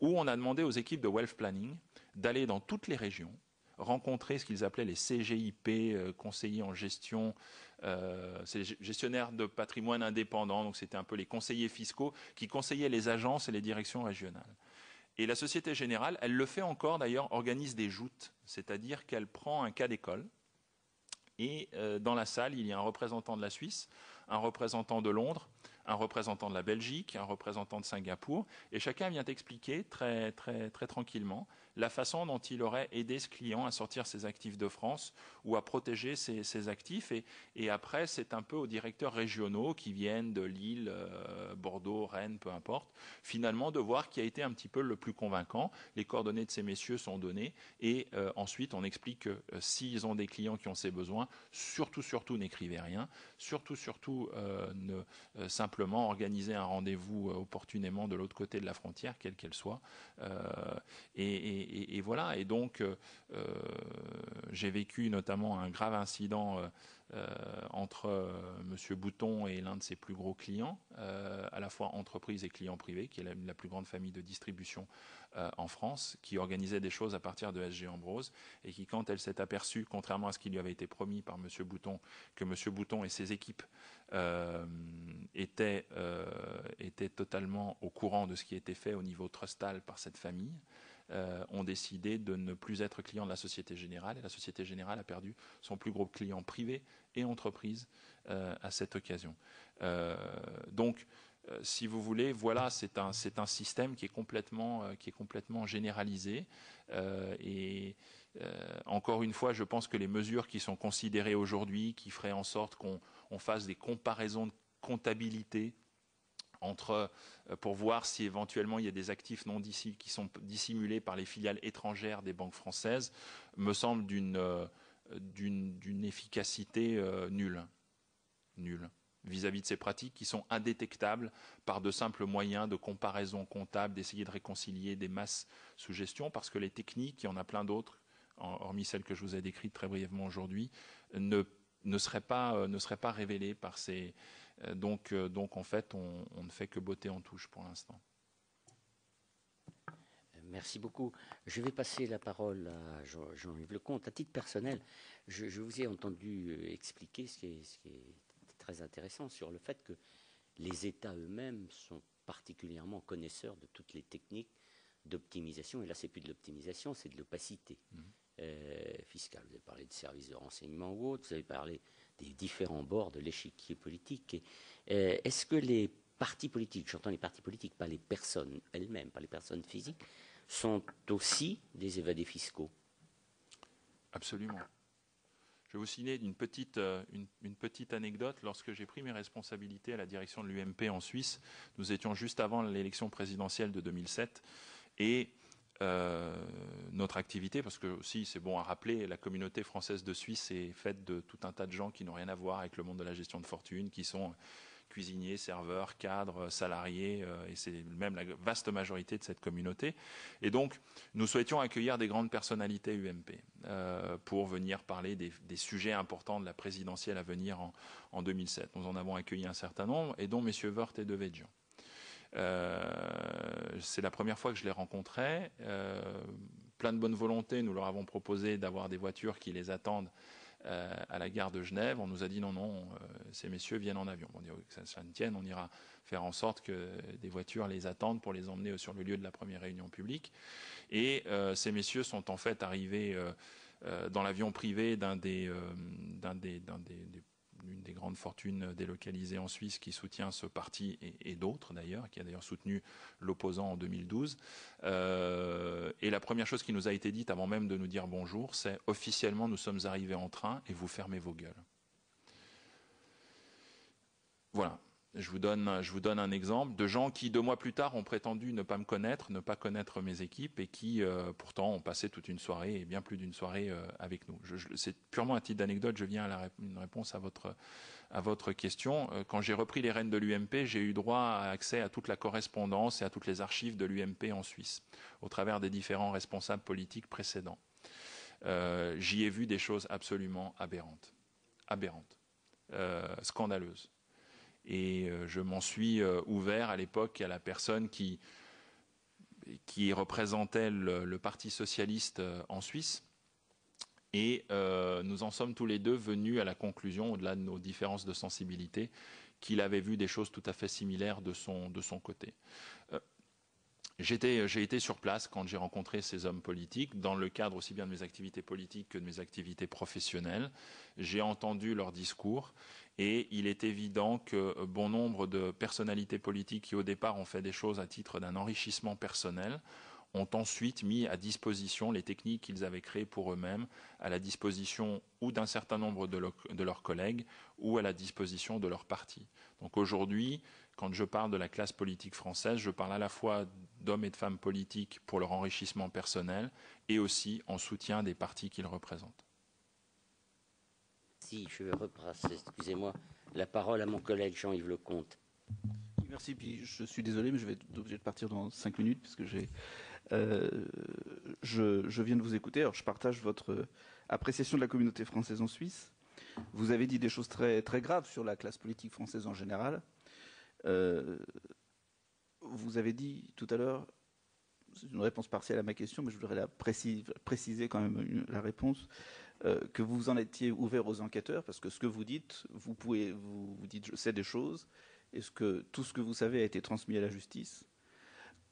où on a demandé aux équipes de wealth planning d'aller dans toutes les régions, rencontrer ce qu'ils appelaient les CGIP, euh, conseillers en gestion, euh, gestionnaires de patrimoine indépendants. donc c'était un peu les conseillers fiscaux qui conseillaient les agences et les directions régionales. Et la Société Générale, elle le fait encore d'ailleurs, organise des joutes, c'est-à-dire qu'elle prend un cas d'école, et euh, dans la salle, il y a un représentant de la Suisse, un représentant de Londres, un représentant de la Belgique, un représentant de Singapour, et chacun vient expliquer très, très, très tranquillement la façon dont il aurait aidé ce client à sortir ses actifs de France ou à protéger ses, actifs. Et, après, c'est un peu aux directeurs régionaux qui viennent de Lille, euh, Bordeaux, Rennes, peu importe, finalement de voir qui a été un petit peu le plus convaincant. Les coordonnées de ces messieurs sont données et euh, ensuite on explique que euh, s'ils ont des clients qui ont ces besoins, surtout, surtout n'écrivez rien, surtout, surtout ne simplement organiser un rendez-vous opportunément de l'autre côté de la frontière, quelle qu'elle soit. et et, voilà. Et donc, euh, euh, j'ai vécu notamment un grave incident euh, entre M. Bouton et l'un de ses plus gros clients, à la fois entreprise et client privé, qui est la, plus grande famille de distribution en France, qui organisait des choses à partir de SG Ambrose et qui, quand elle s'est aperçue, contrairement à ce qui lui avait été promis par M. Bouton, que M. Bouton et ses équipes étaient totalement au courant de ce qui était fait au niveau trustal par cette famille, euh, ont décidé de ne plus être client de la Société Générale. Et la Société Générale a perdu son plus gros client privé et entreprise euh, à cette occasion. Euh, donc, si vous voulez, voilà, c'est un, système qui est complètement, qui est complètement généralisé. et encore une fois, je pense que les mesures qui sont considérées aujourd'hui, qui feraient en sorte qu'on fasse des comparaisons de comptabilité entre, euh, pour voir si éventuellement il y a des actifs non dissimulés, qui sont dissimulés par les filiales étrangères des banques françaises, me semble d'une euh, efficacité euh, nulle. Nulle vis-à-vis de ces pratiques qui sont indétectables par de simples moyens de comparaison comptable, d'essayer de réconcilier des masses sous gestion, parce que les techniques, il y en a plein d'autres, hormis celles que je vous ai décrites très brièvement aujourd'hui, ne, ne, seraient pas, ne seraient pas révélées par ces, euh, donc, euh, donc en fait, on, ne fait que beauté en touche pour l'instant. Merci beaucoup. Je vais passer la parole à Jean-Yves Lecomte. À titre personnel, je, vous ai entendu euh, expliquer ce qui, est, très intéressant sur le fait que les États eux-mêmes sont particulièrement connaisseurs de toutes les techniques d'optimisation. Et là, c'est plus de l'optimisation, c'est de l'opacité mmh. fiscale. Vous avez parlé de services de renseignement ou autres, vous avez parlé des différents bords de l'échiquier politique. Euh, est-ce que les partis politiques, j'entends les partis politiques, pas les personnes elles-mêmes, pas les personnes physiques, sont aussi des évadés fiscaux Absolument. Je vais vous signer d'une petite, euh, une petite anecdote. Lorsque j'ai pris mes responsabilités à la direction de l'UMP en Suisse, nous étions juste avant l'élection présidentielle de 2007 et euh, notre activité, parce que aussi c'est bon à rappeler, la communauté française de Suisse est faite de tout un tas de gens qui n'ont rien à voir avec le monde de la gestion de fortune, qui sont cuisiniers, serveurs, cadres, salariés, euh, et c'est même la vaste majorité de cette communauté. Et donc, nous souhaitions accueillir des grandes personnalités UMP euh, pour venir parler des, sujets importants de la présidentielle à venir en, 2007. Nous en avons accueilli un certain nombre, et dont M. Wörth et Devedjian. Euh, c'est la première fois que je les rencontrais. Euh, plein de bonne volonté, nous leur avons proposé d'avoir des voitures qui les attendent euh, à la gare de Genève. On nous a dit non, non, ces messieurs viennent en avion. On dit ça, ne tienne, on ira faire en sorte que des voitures les attendent pour les emmener sur le lieu de la première réunion publique. Et ces messieurs sont en fait arrivés dans l'avion privé d'un des, d'un des, des une des grandes fortunes délocalisées en Suisse qui soutient ce parti et, d'autres d'ailleurs, qui a d'ailleurs soutenu l'opposant en 2012. Euh, et la première chose qui nous a été dite avant même de nous dire bonjour, c'est officiellement nous sommes arrivés en train et vous fermez vos gueules. Voilà, je vous, donne, un exemple de gens qui, deux mois plus tard, ont prétendu ne pas me connaître, ne pas connaître mes équipes et qui, euh, pourtant, ont passé toute une soirée et bien plus d'une soirée euh, avec nous. C'est purement à titre d'anecdote, je viens à une réponse à votre, question. Euh, quand j'ai repris les rênes de l'UMP, j'ai eu droit à accès à toute la correspondance et à toutes les archives de l'UMP en Suisse, au travers des différents responsables politiques précédents. J'y ai vu des choses absolument aberrantes. Aberrantes. scandaleuses et euh, je m'en suis euh, ouvert à l'époque à la personne qui, représentait le, Parti socialiste euh, en Suisse. Et nous en sommes tous les deux venus à la conclusion, au-delà de nos différences de sensibilité, qu'il avait vu des choses tout à fait similaires de son, côté. j'ai été sur place quand j'ai rencontré ces hommes politiques, dans le cadre aussi bien de mes activités politiques que de mes activités professionnelles. J'ai entendu leurs discours et il est évident que bon nombre de personnalités politiques qui au départ ont fait des choses à titre d'un enrichissement personnel ont ensuite mis à disposition les techniques qu'ils avaient créées pour eux-mêmes, à la disposition ou d'un certain nombre de, leurs collègues ou à la disposition de leur parti. Donc aujourd'hui, quand je parle de la classe politique française, je parle à la fois d'hommes et de femmes politiques pour leur enrichissement personnel et aussi en soutien des partis qu'ils représentent. Merci. Je vais reprendre. excusez-moi, la parole à mon collègue Jean-Yves Lecomte. Merci. Puis je suis désolé, mais je vais être obligé de partir dans cinq minutes puisque j'ai. Euh, je, je, viens de vous écouter. Alors, je partage votre appréciation de la communauté française en Suisse. Vous avez dit des choses très, très graves sur la classe politique française en général. Euh, vous avez dit tout à l'heure c'est une réponse partielle à ma question, mais je voudrais la préciser, quand même la réponse. Euh, que vous en étiez ouvert aux enquêteurs, parce que ce que vous dites, vous pouvez, vous dites, je sais des choses, est-ce que tout ce que vous savez a été transmis à la justice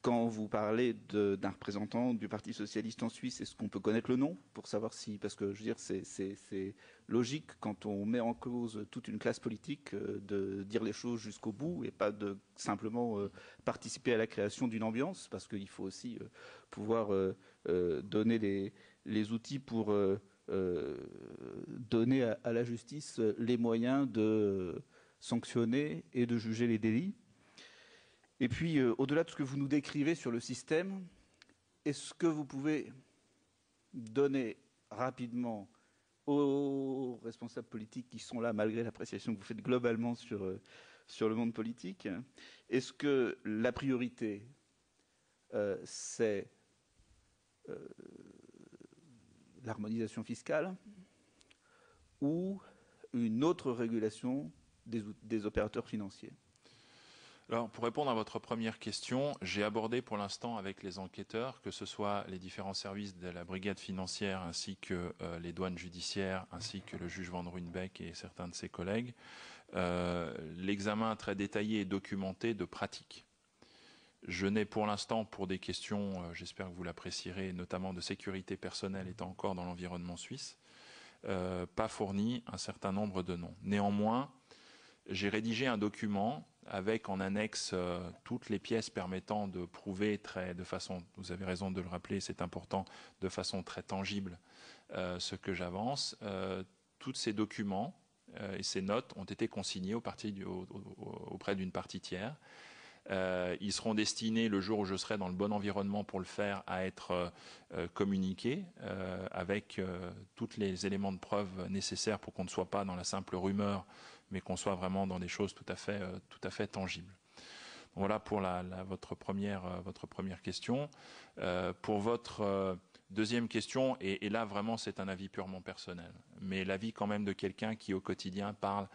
quand vous parlez d'un représentant du Parti socialiste en Suisse, est-ce qu'on peut connaître le nom pour savoir si, parce que je veux dire, c'est logique quand on met en cause toute une classe politique euh, de dire les choses jusqu'au bout et pas de simplement euh, participer à la création d'une ambiance, parce qu'il faut aussi euh, pouvoir donner les, outils pour donner à, la justice les moyens de sanctionner et de juger les délits. Et puis, euh, au-delà de ce que vous nous décrivez sur le système, est-ce que vous pouvez donner rapidement aux responsables politiques qui sont là, malgré l'appréciation que vous faites globalement sur, euh, sur le monde politique, est-ce que la priorité, euh, c'est l'harmonisation fiscale ou une autre régulation des, des opérateurs financiers alors, pour répondre à votre première question, j'ai abordé pour l'instant avec les enquêteurs, que ce soit les différents services de la brigade financière ainsi que euh, les douanes judiciaires, ainsi que le juge Van Runbeck et certains de ses collègues, euh, l'examen très détaillé et documenté de pratiques. Je n'ai pour l'instant, pour des questions, euh, j'espère que vous l'apprécierez, notamment de sécurité personnelle étant encore dans l'environnement suisse, pas fourni un certain nombre de noms. Néanmoins, j'ai rédigé un document avec en annexe euh, toutes les pièces permettant de prouver très, de façon, vous avez raison de le rappeler, c'est important, de façon très tangible euh, ce que j'avance. Euh, tous ces documents et ces notes ont été consignés auprès d'une partie tiers. ils seront destinés, le jour où je serai dans le bon environnement pour le faire, à être communiqués avec tous les éléments de preuve nécessaires pour qu'on ne soit pas dans la simple rumeur mais qu'on soit vraiment dans des choses tout à fait, euh, tout à fait tangibles. voilà pour votre, première, euh, votre première question. Euh, pour votre deuxième question, et, là vraiment c'est un avis purement personnel, mais l'avis quand même de quelqu'un qui au quotidien parle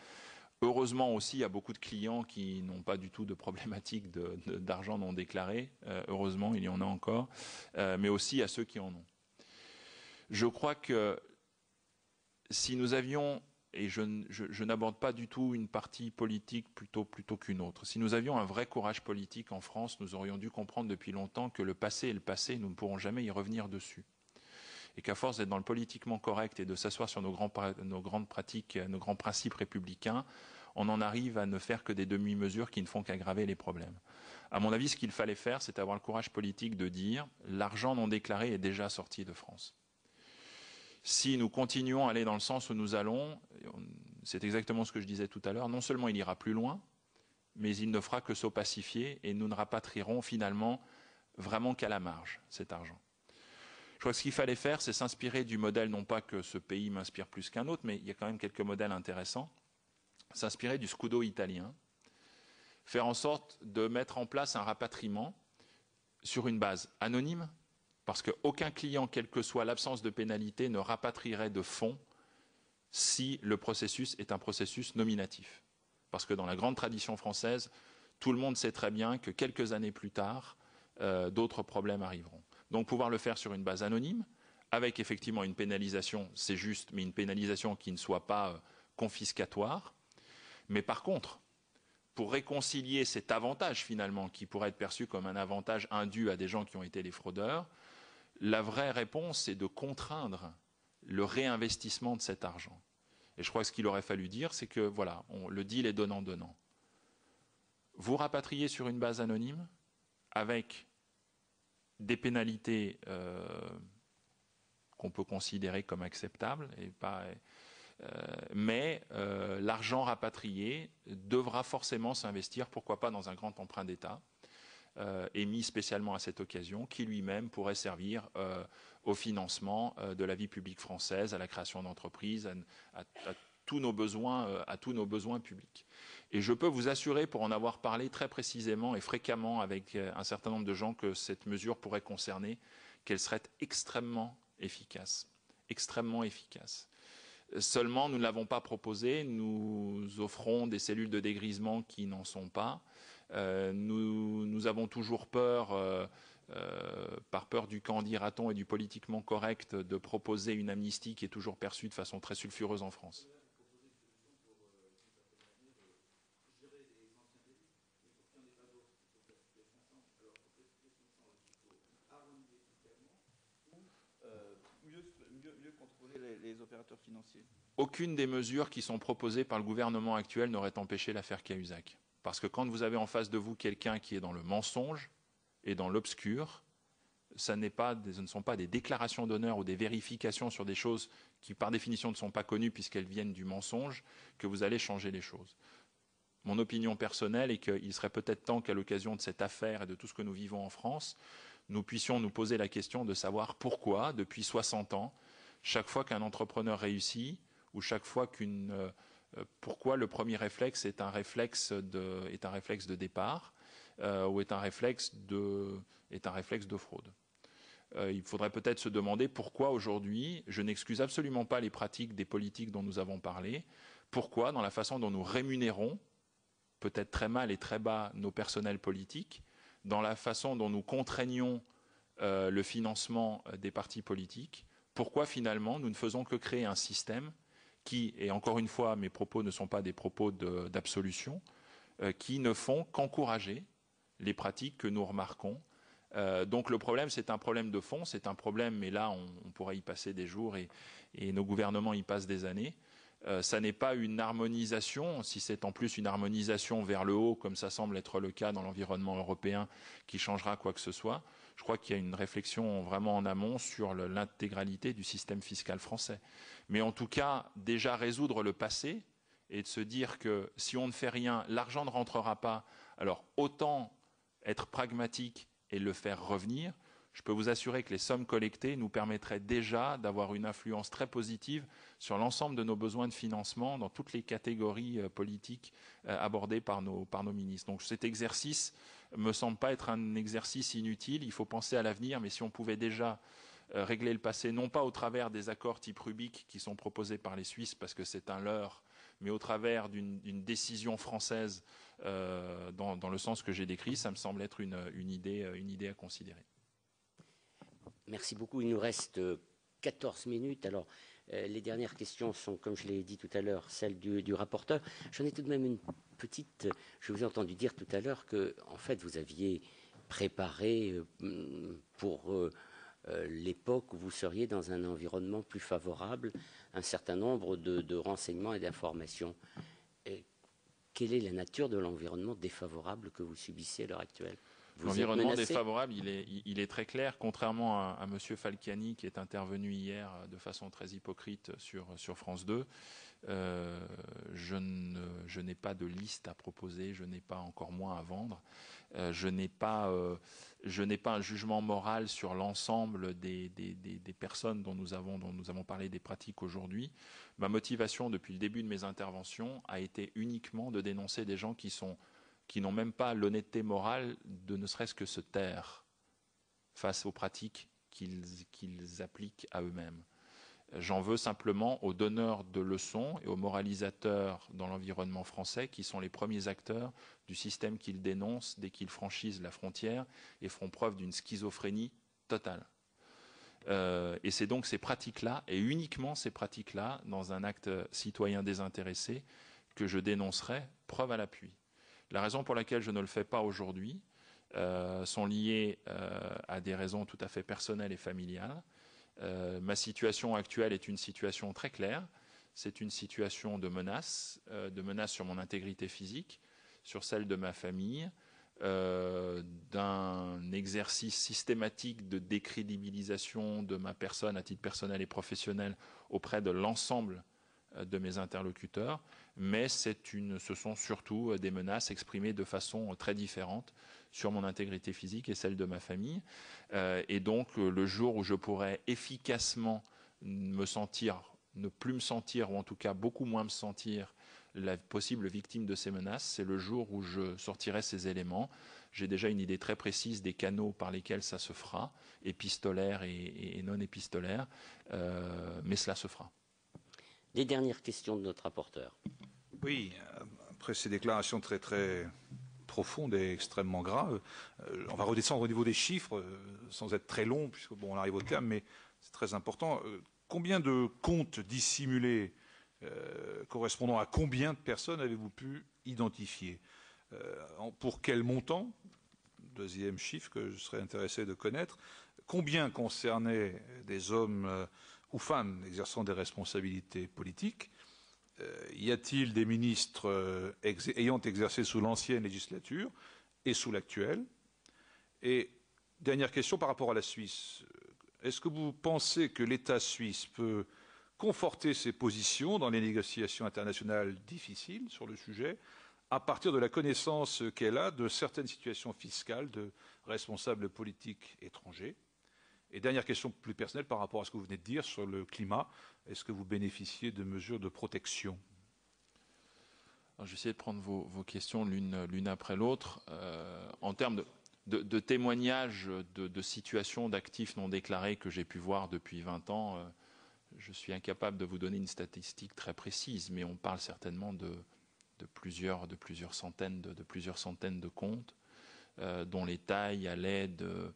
Heureusement aussi, il y a beaucoup de clients qui n'ont pas du tout de problématique d'argent non déclaré. heureusement, il y en a encore, mais aussi à ceux qui en ont. Je crois que si nous avions et je, n'aborde pas du tout une partie politique plutôt, plutôt qu'une autre. Si nous avions un vrai courage politique en France, nous aurions dû comprendre depuis longtemps que le passé est le passé, nous ne pourrons jamais y revenir dessus. Et qu'à force d'être dans le politiquement correct et de s'asseoir sur nos, grands, nos grandes pratiques, nos grands principes républicains, on en arrive à ne faire que des demi-mesures qui ne font qu'aggraver les problèmes. À mon avis, ce qu'il fallait faire, c'est avoir le courage politique de dire l'argent non déclaré est déjà sorti de France si nous continuons à aller dans le sens où nous allons, c'est exactement ce que je disais tout à l'heure, non seulement il ira plus loin, mais il ne fera que s'opacifier et nous ne rapatrierons finalement vraiment qu'à la marge cet argent. Je crois que ce qu'il fallait faire, c'est s'inspirer du modèle, non pas que ce pays m'inspire plus qu'un autre, mais il y a quand même quelques modèles intéressants, s'inspirer du scudo italien, faire en sorte de mettre en place un rapatriement sur une base anonyme, parce qu'aucun client, quelle que soit l'absence de pénalité, ne rapatrierait de fonds si le processus est un processus nominatif. Parce que dans la grande tradition française, tout le monde sait très bien que quelques années plus tard, euh, d'autres problèmes arriveront. Donc pouvoir le faire sur une base anonyme, avec effectivement une pénalisation, c'est juste, mais une pénalisation qui ne soit pas euh, confiscatoire. Mais par contre, pour réconcilier cet avantage finalement qui pourrait être perçu comme un avantage indu à des gens qui ont été les fraudeurs, la vraie réponse, c'est de contraindre le réinvestissement de cet argent. Et je crois que ce qu'il aurait fallu dire, c'est que voilà, on, le deal est donnant-donnant. Vous rapatriez sur une base anonyme avec des pénalités euh, qu'on peut considérer comme acceptables, euh, mais euh, l'argent rapatrié devra forcément s'investir, pourquoi pas dans un grand emprunt d'État, émis euh, spécialement à cette occasion, qui lui-même pourrait servir euh, au financement euh, de la vie publique française, à la création d'entreprises, à, tous nos besoins, à tous nos besoins publics. Et je peux vous assurer, pour en avoir parlé très précisément et fréquemment avec un certain nombre de gens que cette mesure pourrait concerner, qu'elle serait extrêmement efficace, extrêmement efficace. Seulement, nous ne l'avons pas proposé, nous offrons des cellules de dégrisement qui n'en sont pas, euh, nous, avons toujours peur, euh, euh, par peur du camp et du politiquement correct, de proposer une amnistie qui est toujours perçue de façon très sulfureuse en France. les opérateurs financiers Aucune des mesures qui sont proposées par le gouvernement actuel n'aurait empêché l'affaire Cahuzac. Parce que quand vous avez en face de vous quelqu'un qui est dans le mensonge et dans l'obscur, ce ne sont pas des déclarations d'honneur ou des vérifications sur des choses qui, par définition, ne sont pas connues puisqu'elles viennent du mensonge, que vous allez changer les choses. Mon opinion personnelle est qu'il serait peut-être temps qu'à l'occasion de cette affaire et de tout ce que nous vivons en France, nous puissions nous poser la question de savoir pourquoi, depuis 60 ans, chaque fois qu'un entrepreneur réussit, ou chaque fois qu'une euh, euh, pourquoi le premier réflexe est un réflexe de, est un réflexe de départ euh, ou est un réflexe de, est un réflexe fraude. Euh, il faudrait peut-être se demander pourquoi aujourd'hui, je n'excuse absolument pas les pratiques des politiques dont nous avons parlé, pourquoi dans la façon dont nous rémunérons, peut-être très mal et très bas, nos personnels politiques, dans la façon dont nous contraignons le financement des partis politiques, pourquoi finalement nous ne faisons que créer un système qui, et encore une fois, mes propos ne sont pas des propos d'absolution, euh, qui ne font qu'encourager les pratiques que nous remarquons. Euh, donc le problème, c'est un problème de fond, c'est un problème, mais là, on, pourrait y passer des jours et, nos gouvernements y passent des années. Euh, ça n'est pas une harmonisation, si c'est en plus une harmonisation vers le haut, comme ça semble être le cas dans l'environnement européen, qui changera quoi que ce soit je crois qu'il y a une réflexion vraiment en amont sur l'intégralité du système fiscal français. Mais en tout cas, déjà résoudre le passé et de se dire que si on ne fait rien, l'argent ne rentrera pas. Alors autant être pragmatique et le faire revenir. Je peux vous assurer que les sommes collectées nous permettraient déjà d'avoir une influence très positive sur l'ensemble de nos besoins de financement dans toutes les catégories euh, politiques euh, abordées par nos, par ministres. Donc cet exercice, me semble pas être un exercice inutile. Il faut penser à l'avenir, mais si on pouvait déjà euh, régler le passé, non pas au travers des accords type Rubik qui sont proposés par les Suisses, parce que c'est un leurre, mais au travers d'une décision française euh, dans, dans, le sens que j'ai décrit, ça me semble être une, une, idée, euh, une idée à considérer. Merci beaucoup. Il nous reste 14 minutes. Alors, euh, les dernières questions sont, comme je l'ai dit tout à l'heure, celles du, rapporteur. J'en ai tout de même une petite. Je vous ai entendu dire tout à l'heure que, en fait, vous aviez préparé euh, pour euh, l'époque où vous seriez dans un environnement plus favorable un certain nombre de renseignements et d'informations. Quelle est la nature de l'environnement défavorable que vous subissez à l'heure actuelle L'environnement défavorable, il est, il est très clair, contrairement à, à Monsieur Falciani qui est intervenu hier euh, de façon très hypocrite sur, sur France 2. Euh, je, je n'ai pas de liste à proposer, je n'ai pas encore moins à vendre, euh, je, n'ai pas, pas un jugement moral sur l'ensemble des, des, personnes dont nous, avons, dont nous avons parlé des pratiques aujourd'hui. Ma motivation depuis le début de mes interventions a été uniquement de dénoncer des gens qui sont qui n'ont même pas l'honnêteté morale de ne serait-ce que se taire face aux pratiques qu'ils appliquent à eux-mêmes. J'en veux simplement aux donneurs de leçons et aux moralisateurs dans l'environnement français qui sont les premiers acteurs du système qu'ils dénoncent dès qu'ils franchissent la frontière et font preuve d'une schizophrénie totale. Euh, et c'est donc ces pratiques-là, et uniquement ces pratiques-là, dans un acte citoyen désintéressé, que je dénoncerai, preuve à l'appui. La raison pour laquelle je ne le fais pas aujourd'hui euh, sont liées euh, à des raisons tout à fait personnelles et familiales. Euh, ma situation actuelle est une situation très claire. C'est une situation de menace, de menace sur mon intégrité physique, sur celle de ma famille, d'un exercice systématique de décrédibilisation de ma personne à titre personnel et professionnel auprès de l'ensemble euh, de mes interlocuteurs, mais une, ce sont surtout euh, des menaces exprimées de façon euh, très différente sur mon intégrité physique et celle de ma famille. et donc le jour où je pourrais efficacement me sentir, ne plus me sentir, ou en tout cas beaucoup moins me sentir la possible victime de ces menaces, c'est le jour où je sortirai ces éléments. J'ai déjà une idée très précise des canaux par lesquels ça se fera, épistolaire et, non épistolaire, mais cela se fera. Les dernières questions de notre rapporteur. Oui, euh, après ces déclarations très très profondes et extrêmement graves, euh, on va redescendre au niveau des chiffres, euh, sans être très long, puisque bon, on arrive au terme, mais c'est très important. Combien de comptes dissimulés correspondant à combien de personnes avez-vous pu identifier Pour quel montant Deuxième chiffre que je serais intéressé de connaître. Combien concernaient des hommes ou femmes exerçant des responsabilités politiques euh, y a-t-il des ministres euh, ayant exercé sous l'ancienne législature et sous l'actuelle Et dernière question par rapport à la Suisse. Est-ce que vous pensez que l'État suisse peut conforter ses positions dans les négociations internationales difficiles sur le sujet à partir de la connaissance qu'elle a de certaines situations fiscales de responsables politiques étrangers et dernière question plus personnelle par rapport à ce que vous venez de dire sur le climat. Est-ce que vous bénéficiez de mesures de protection J'essaie de prendre vos, questions l'une après l'autre. Euh, en termes de, témoignages de, situations d'actifs non déclarés que j'ai pu voir depuis 20 ans, euh, je suis incapable de vous donner une statistique très précise, mais on parle certainement de, plusieurs, de plusieurs centaines de, plusieurs centaines de comptes, euh, dont les tailles allaient de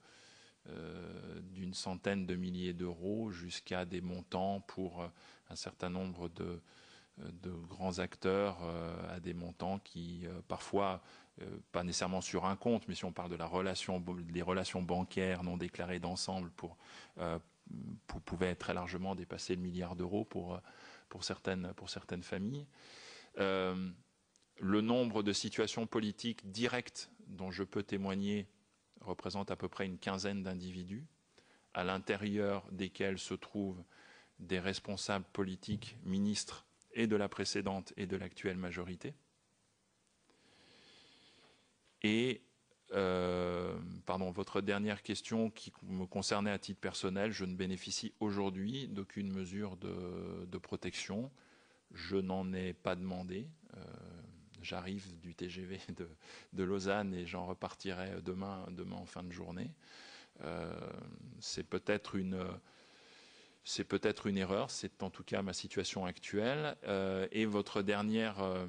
euh, d'une centaine de milliers d'euros jusqu'à des montants pour euh, un certain nombre de, euh, grands acteurs à des montants qui parfois pas nécessairement sur un compte mais si on parle de la relation des relations bancaires non déclarées d'ensemble pour, pour pouvaient très largement dépasser le milliard d'euros pour pour certaines pour certaines familles le nombre de situations politiques directes dont je peux témoigner représente à peu près une quinzaine d'individus, à l'intérieur desquels se trouvent des responsables politiques, ministres et de la précédente et de l'actuelle majorité. Et, euh, pardon, votre dernière question qui me concernait à titre personnel, je ne bénéficie aujourd'hui d'aucune mesure de, protection. Je n'en ai pas demandé. Euh, j'arrive du TGV de, de Lausanne et j'en repartirai demain, demain en fin de journée. Euh, c'est peut-être une, c'est peut-être une erreur. C'est en tout cas ma situation actuelle. Euh, et votre dernière, euh,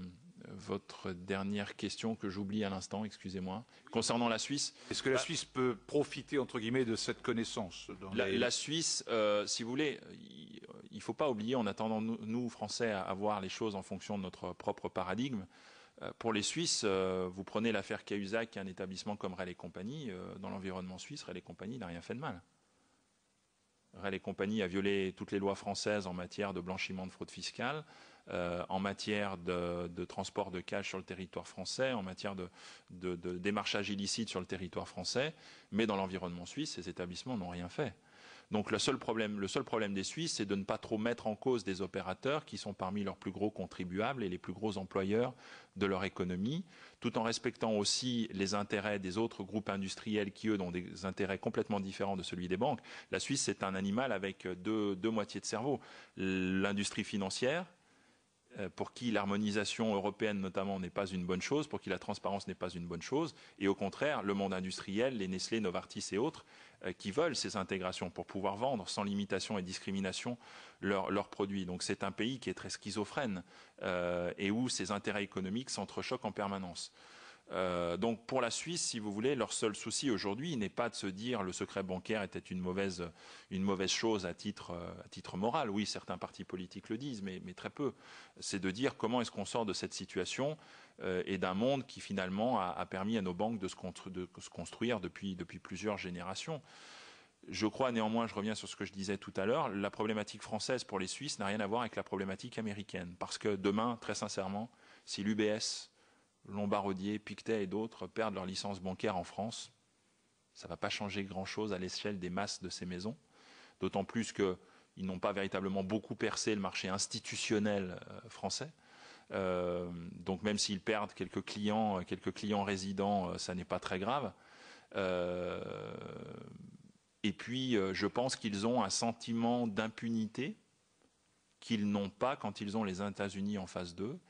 votre dernière question que j'oublie à l'instant, excusez-moi, concernant la Suisse. Est-ce que la bah, Suisse peut profiter entre guillemets de cette connaissance la, Suisse, si vous voulez, il ne faut pas oublier, en attendant nous, Français à voir les choses en fonction de notre propre paradigme. Euh, pour les Suisses, euh, vous prenez l'affaire Cahuzac, un établissement comme Rel et compagnie, euh, dans l'environnement suisse, Rel et compagnie n'a rien fait de mal. Rel et compagnie a violé toutes les lois françaises en matière de blanchiment de fraude fiscale, en matière de, transport de cash sur le territoire français, en matière de démarchage illicite sur le territoire français, mais dans l'environnement suisse, ces établissements n'ont rien fait. Donc le seul problème, des Suisses, c'est de ne pas trop mettre en cause des opérateurs qui sont parmi leurs plus gros contribuables et les plus gros employeurs de leur économie, tout en respectant aussi les intérêts des autres groupes industriels qui, eux, ont des intérêts complètement différents de celui des banques. La Suisse, c'est un animal avec deux, deux moitiés de cerveau. L'industrie financière, euh, pour qui l'harmonisation européenne notamment n'est pas une bonne chose, pour qui la transparence n'est pas une bonne chose, et au contraire, le monde industriel, les Nestlé, Novartis et autres, euh, qui veulent ces intégrations pour pouvoir vendre sans limitation et discrimination leurs produits. Donc c'est un pays qui est très schizophrène euh, et où ces intérêts économiques s'entrechoquent en permanence. Euh, donc pour la Suisse, si vous voulez, leur seul souci aujourd'hui n'est pas de se dire le secret bancaire était une mauvaise, une mauvaise chose à titre, à titre moral. Oui, certains partis politiques le disent, mais, mais très peu. C'est de dire comment est-ce qu'on sort de cette situation euh, et d'un monde qui finalement a, permis à nos banques de se, construire depuis, plusieurs générations. Je crois néanmoins, je reviens sur ce que je disais tout à l'heure, la problématique française pour les Suisses n'a rien à voir avec la problématique américaine. Parce que demain, très sincèrement, si l'UBS, Lombardier, Pictet et d'autres perdent leur licence bancaire en France, ça ne va pas changer grand-chose à l'échelle des masses de ces maisons. D'autant plus qu'ils n'ont pas véritablement beaucoup percé le marché institutionnel euh, français. Euh, donc même s'ils perdent quelques clients, euh, quelques clients résidents, euh, ça n'est pas très grave. et puis, je pense qu'ils ont un sentiment d'impunité qu'ils n'ont pas quand ils ont les États-Unis en face d'eux.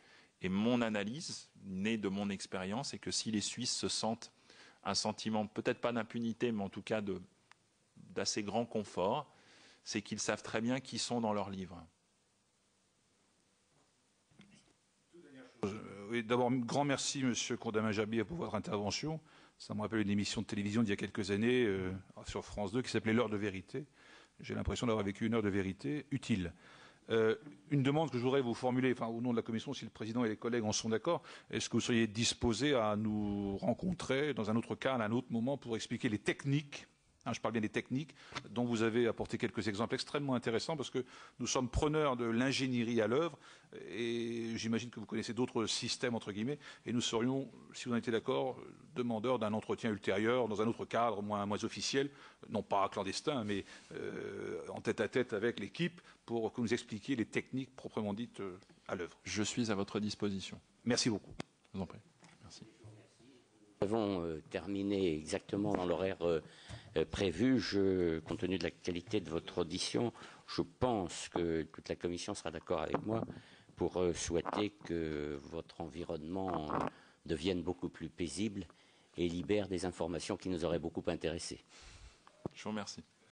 Et mon analyse, née de mon expérience, est que si les Suisses se sentent un sentiment, peut-être pas d'impunité, mais en tout cas d'assez grand confort, c'est qu'ils savent très bien qui sont dans leurs livres. d'abord, grand merci, Monsieur Condamin jabir pour votre intervention. Ça me rappelle une émission de télévision d'il y a quelques années euh, sur France 2 qui s'appelait L'heure de vérité. J'ai l'impression d'avoir vécu une heure de vérité utile. Euh, une demande que je voudrais vous formuler, au nom de la Commission, si le Président et les collègues en sont d'accord, est-ce que vous seriez disposé à nous rencontrer dans un autre cas, à un autre moment, pour expliquer les techniques Hein, je parle bien des techniques dont vous avez apporté quelques exemples extrêmement intéressants parce que nous sommes preneurs de l'ingénierie à l'œuvre et j'imagine que vous connaissez d'autres systèmes entre guillemets et nous serions, si vous en étiez d'accord, demandeurs d'un entretien ultérieur dans un autre cadre moins, moins officiel, non pas clandestin mais euh, en tête à tête avec l'équipe pour que vous nous expliquiez les techniques proprement dites euh, à l'œuvre. Je suis à votre disposition. Merci beaucoup. en Merci. Nous avons euh, terminé exactement dans l'horaire. Euh, prévu. Je, compte tenu de la qualité de votre audition, je pense que toute la commission sera d'accord avec moi pour euh, souhaiter que votre environnement euh, devienne beaucoup plus paisible et libère des informations qui nous auraient beaucoup intéressés. Je vous remercie.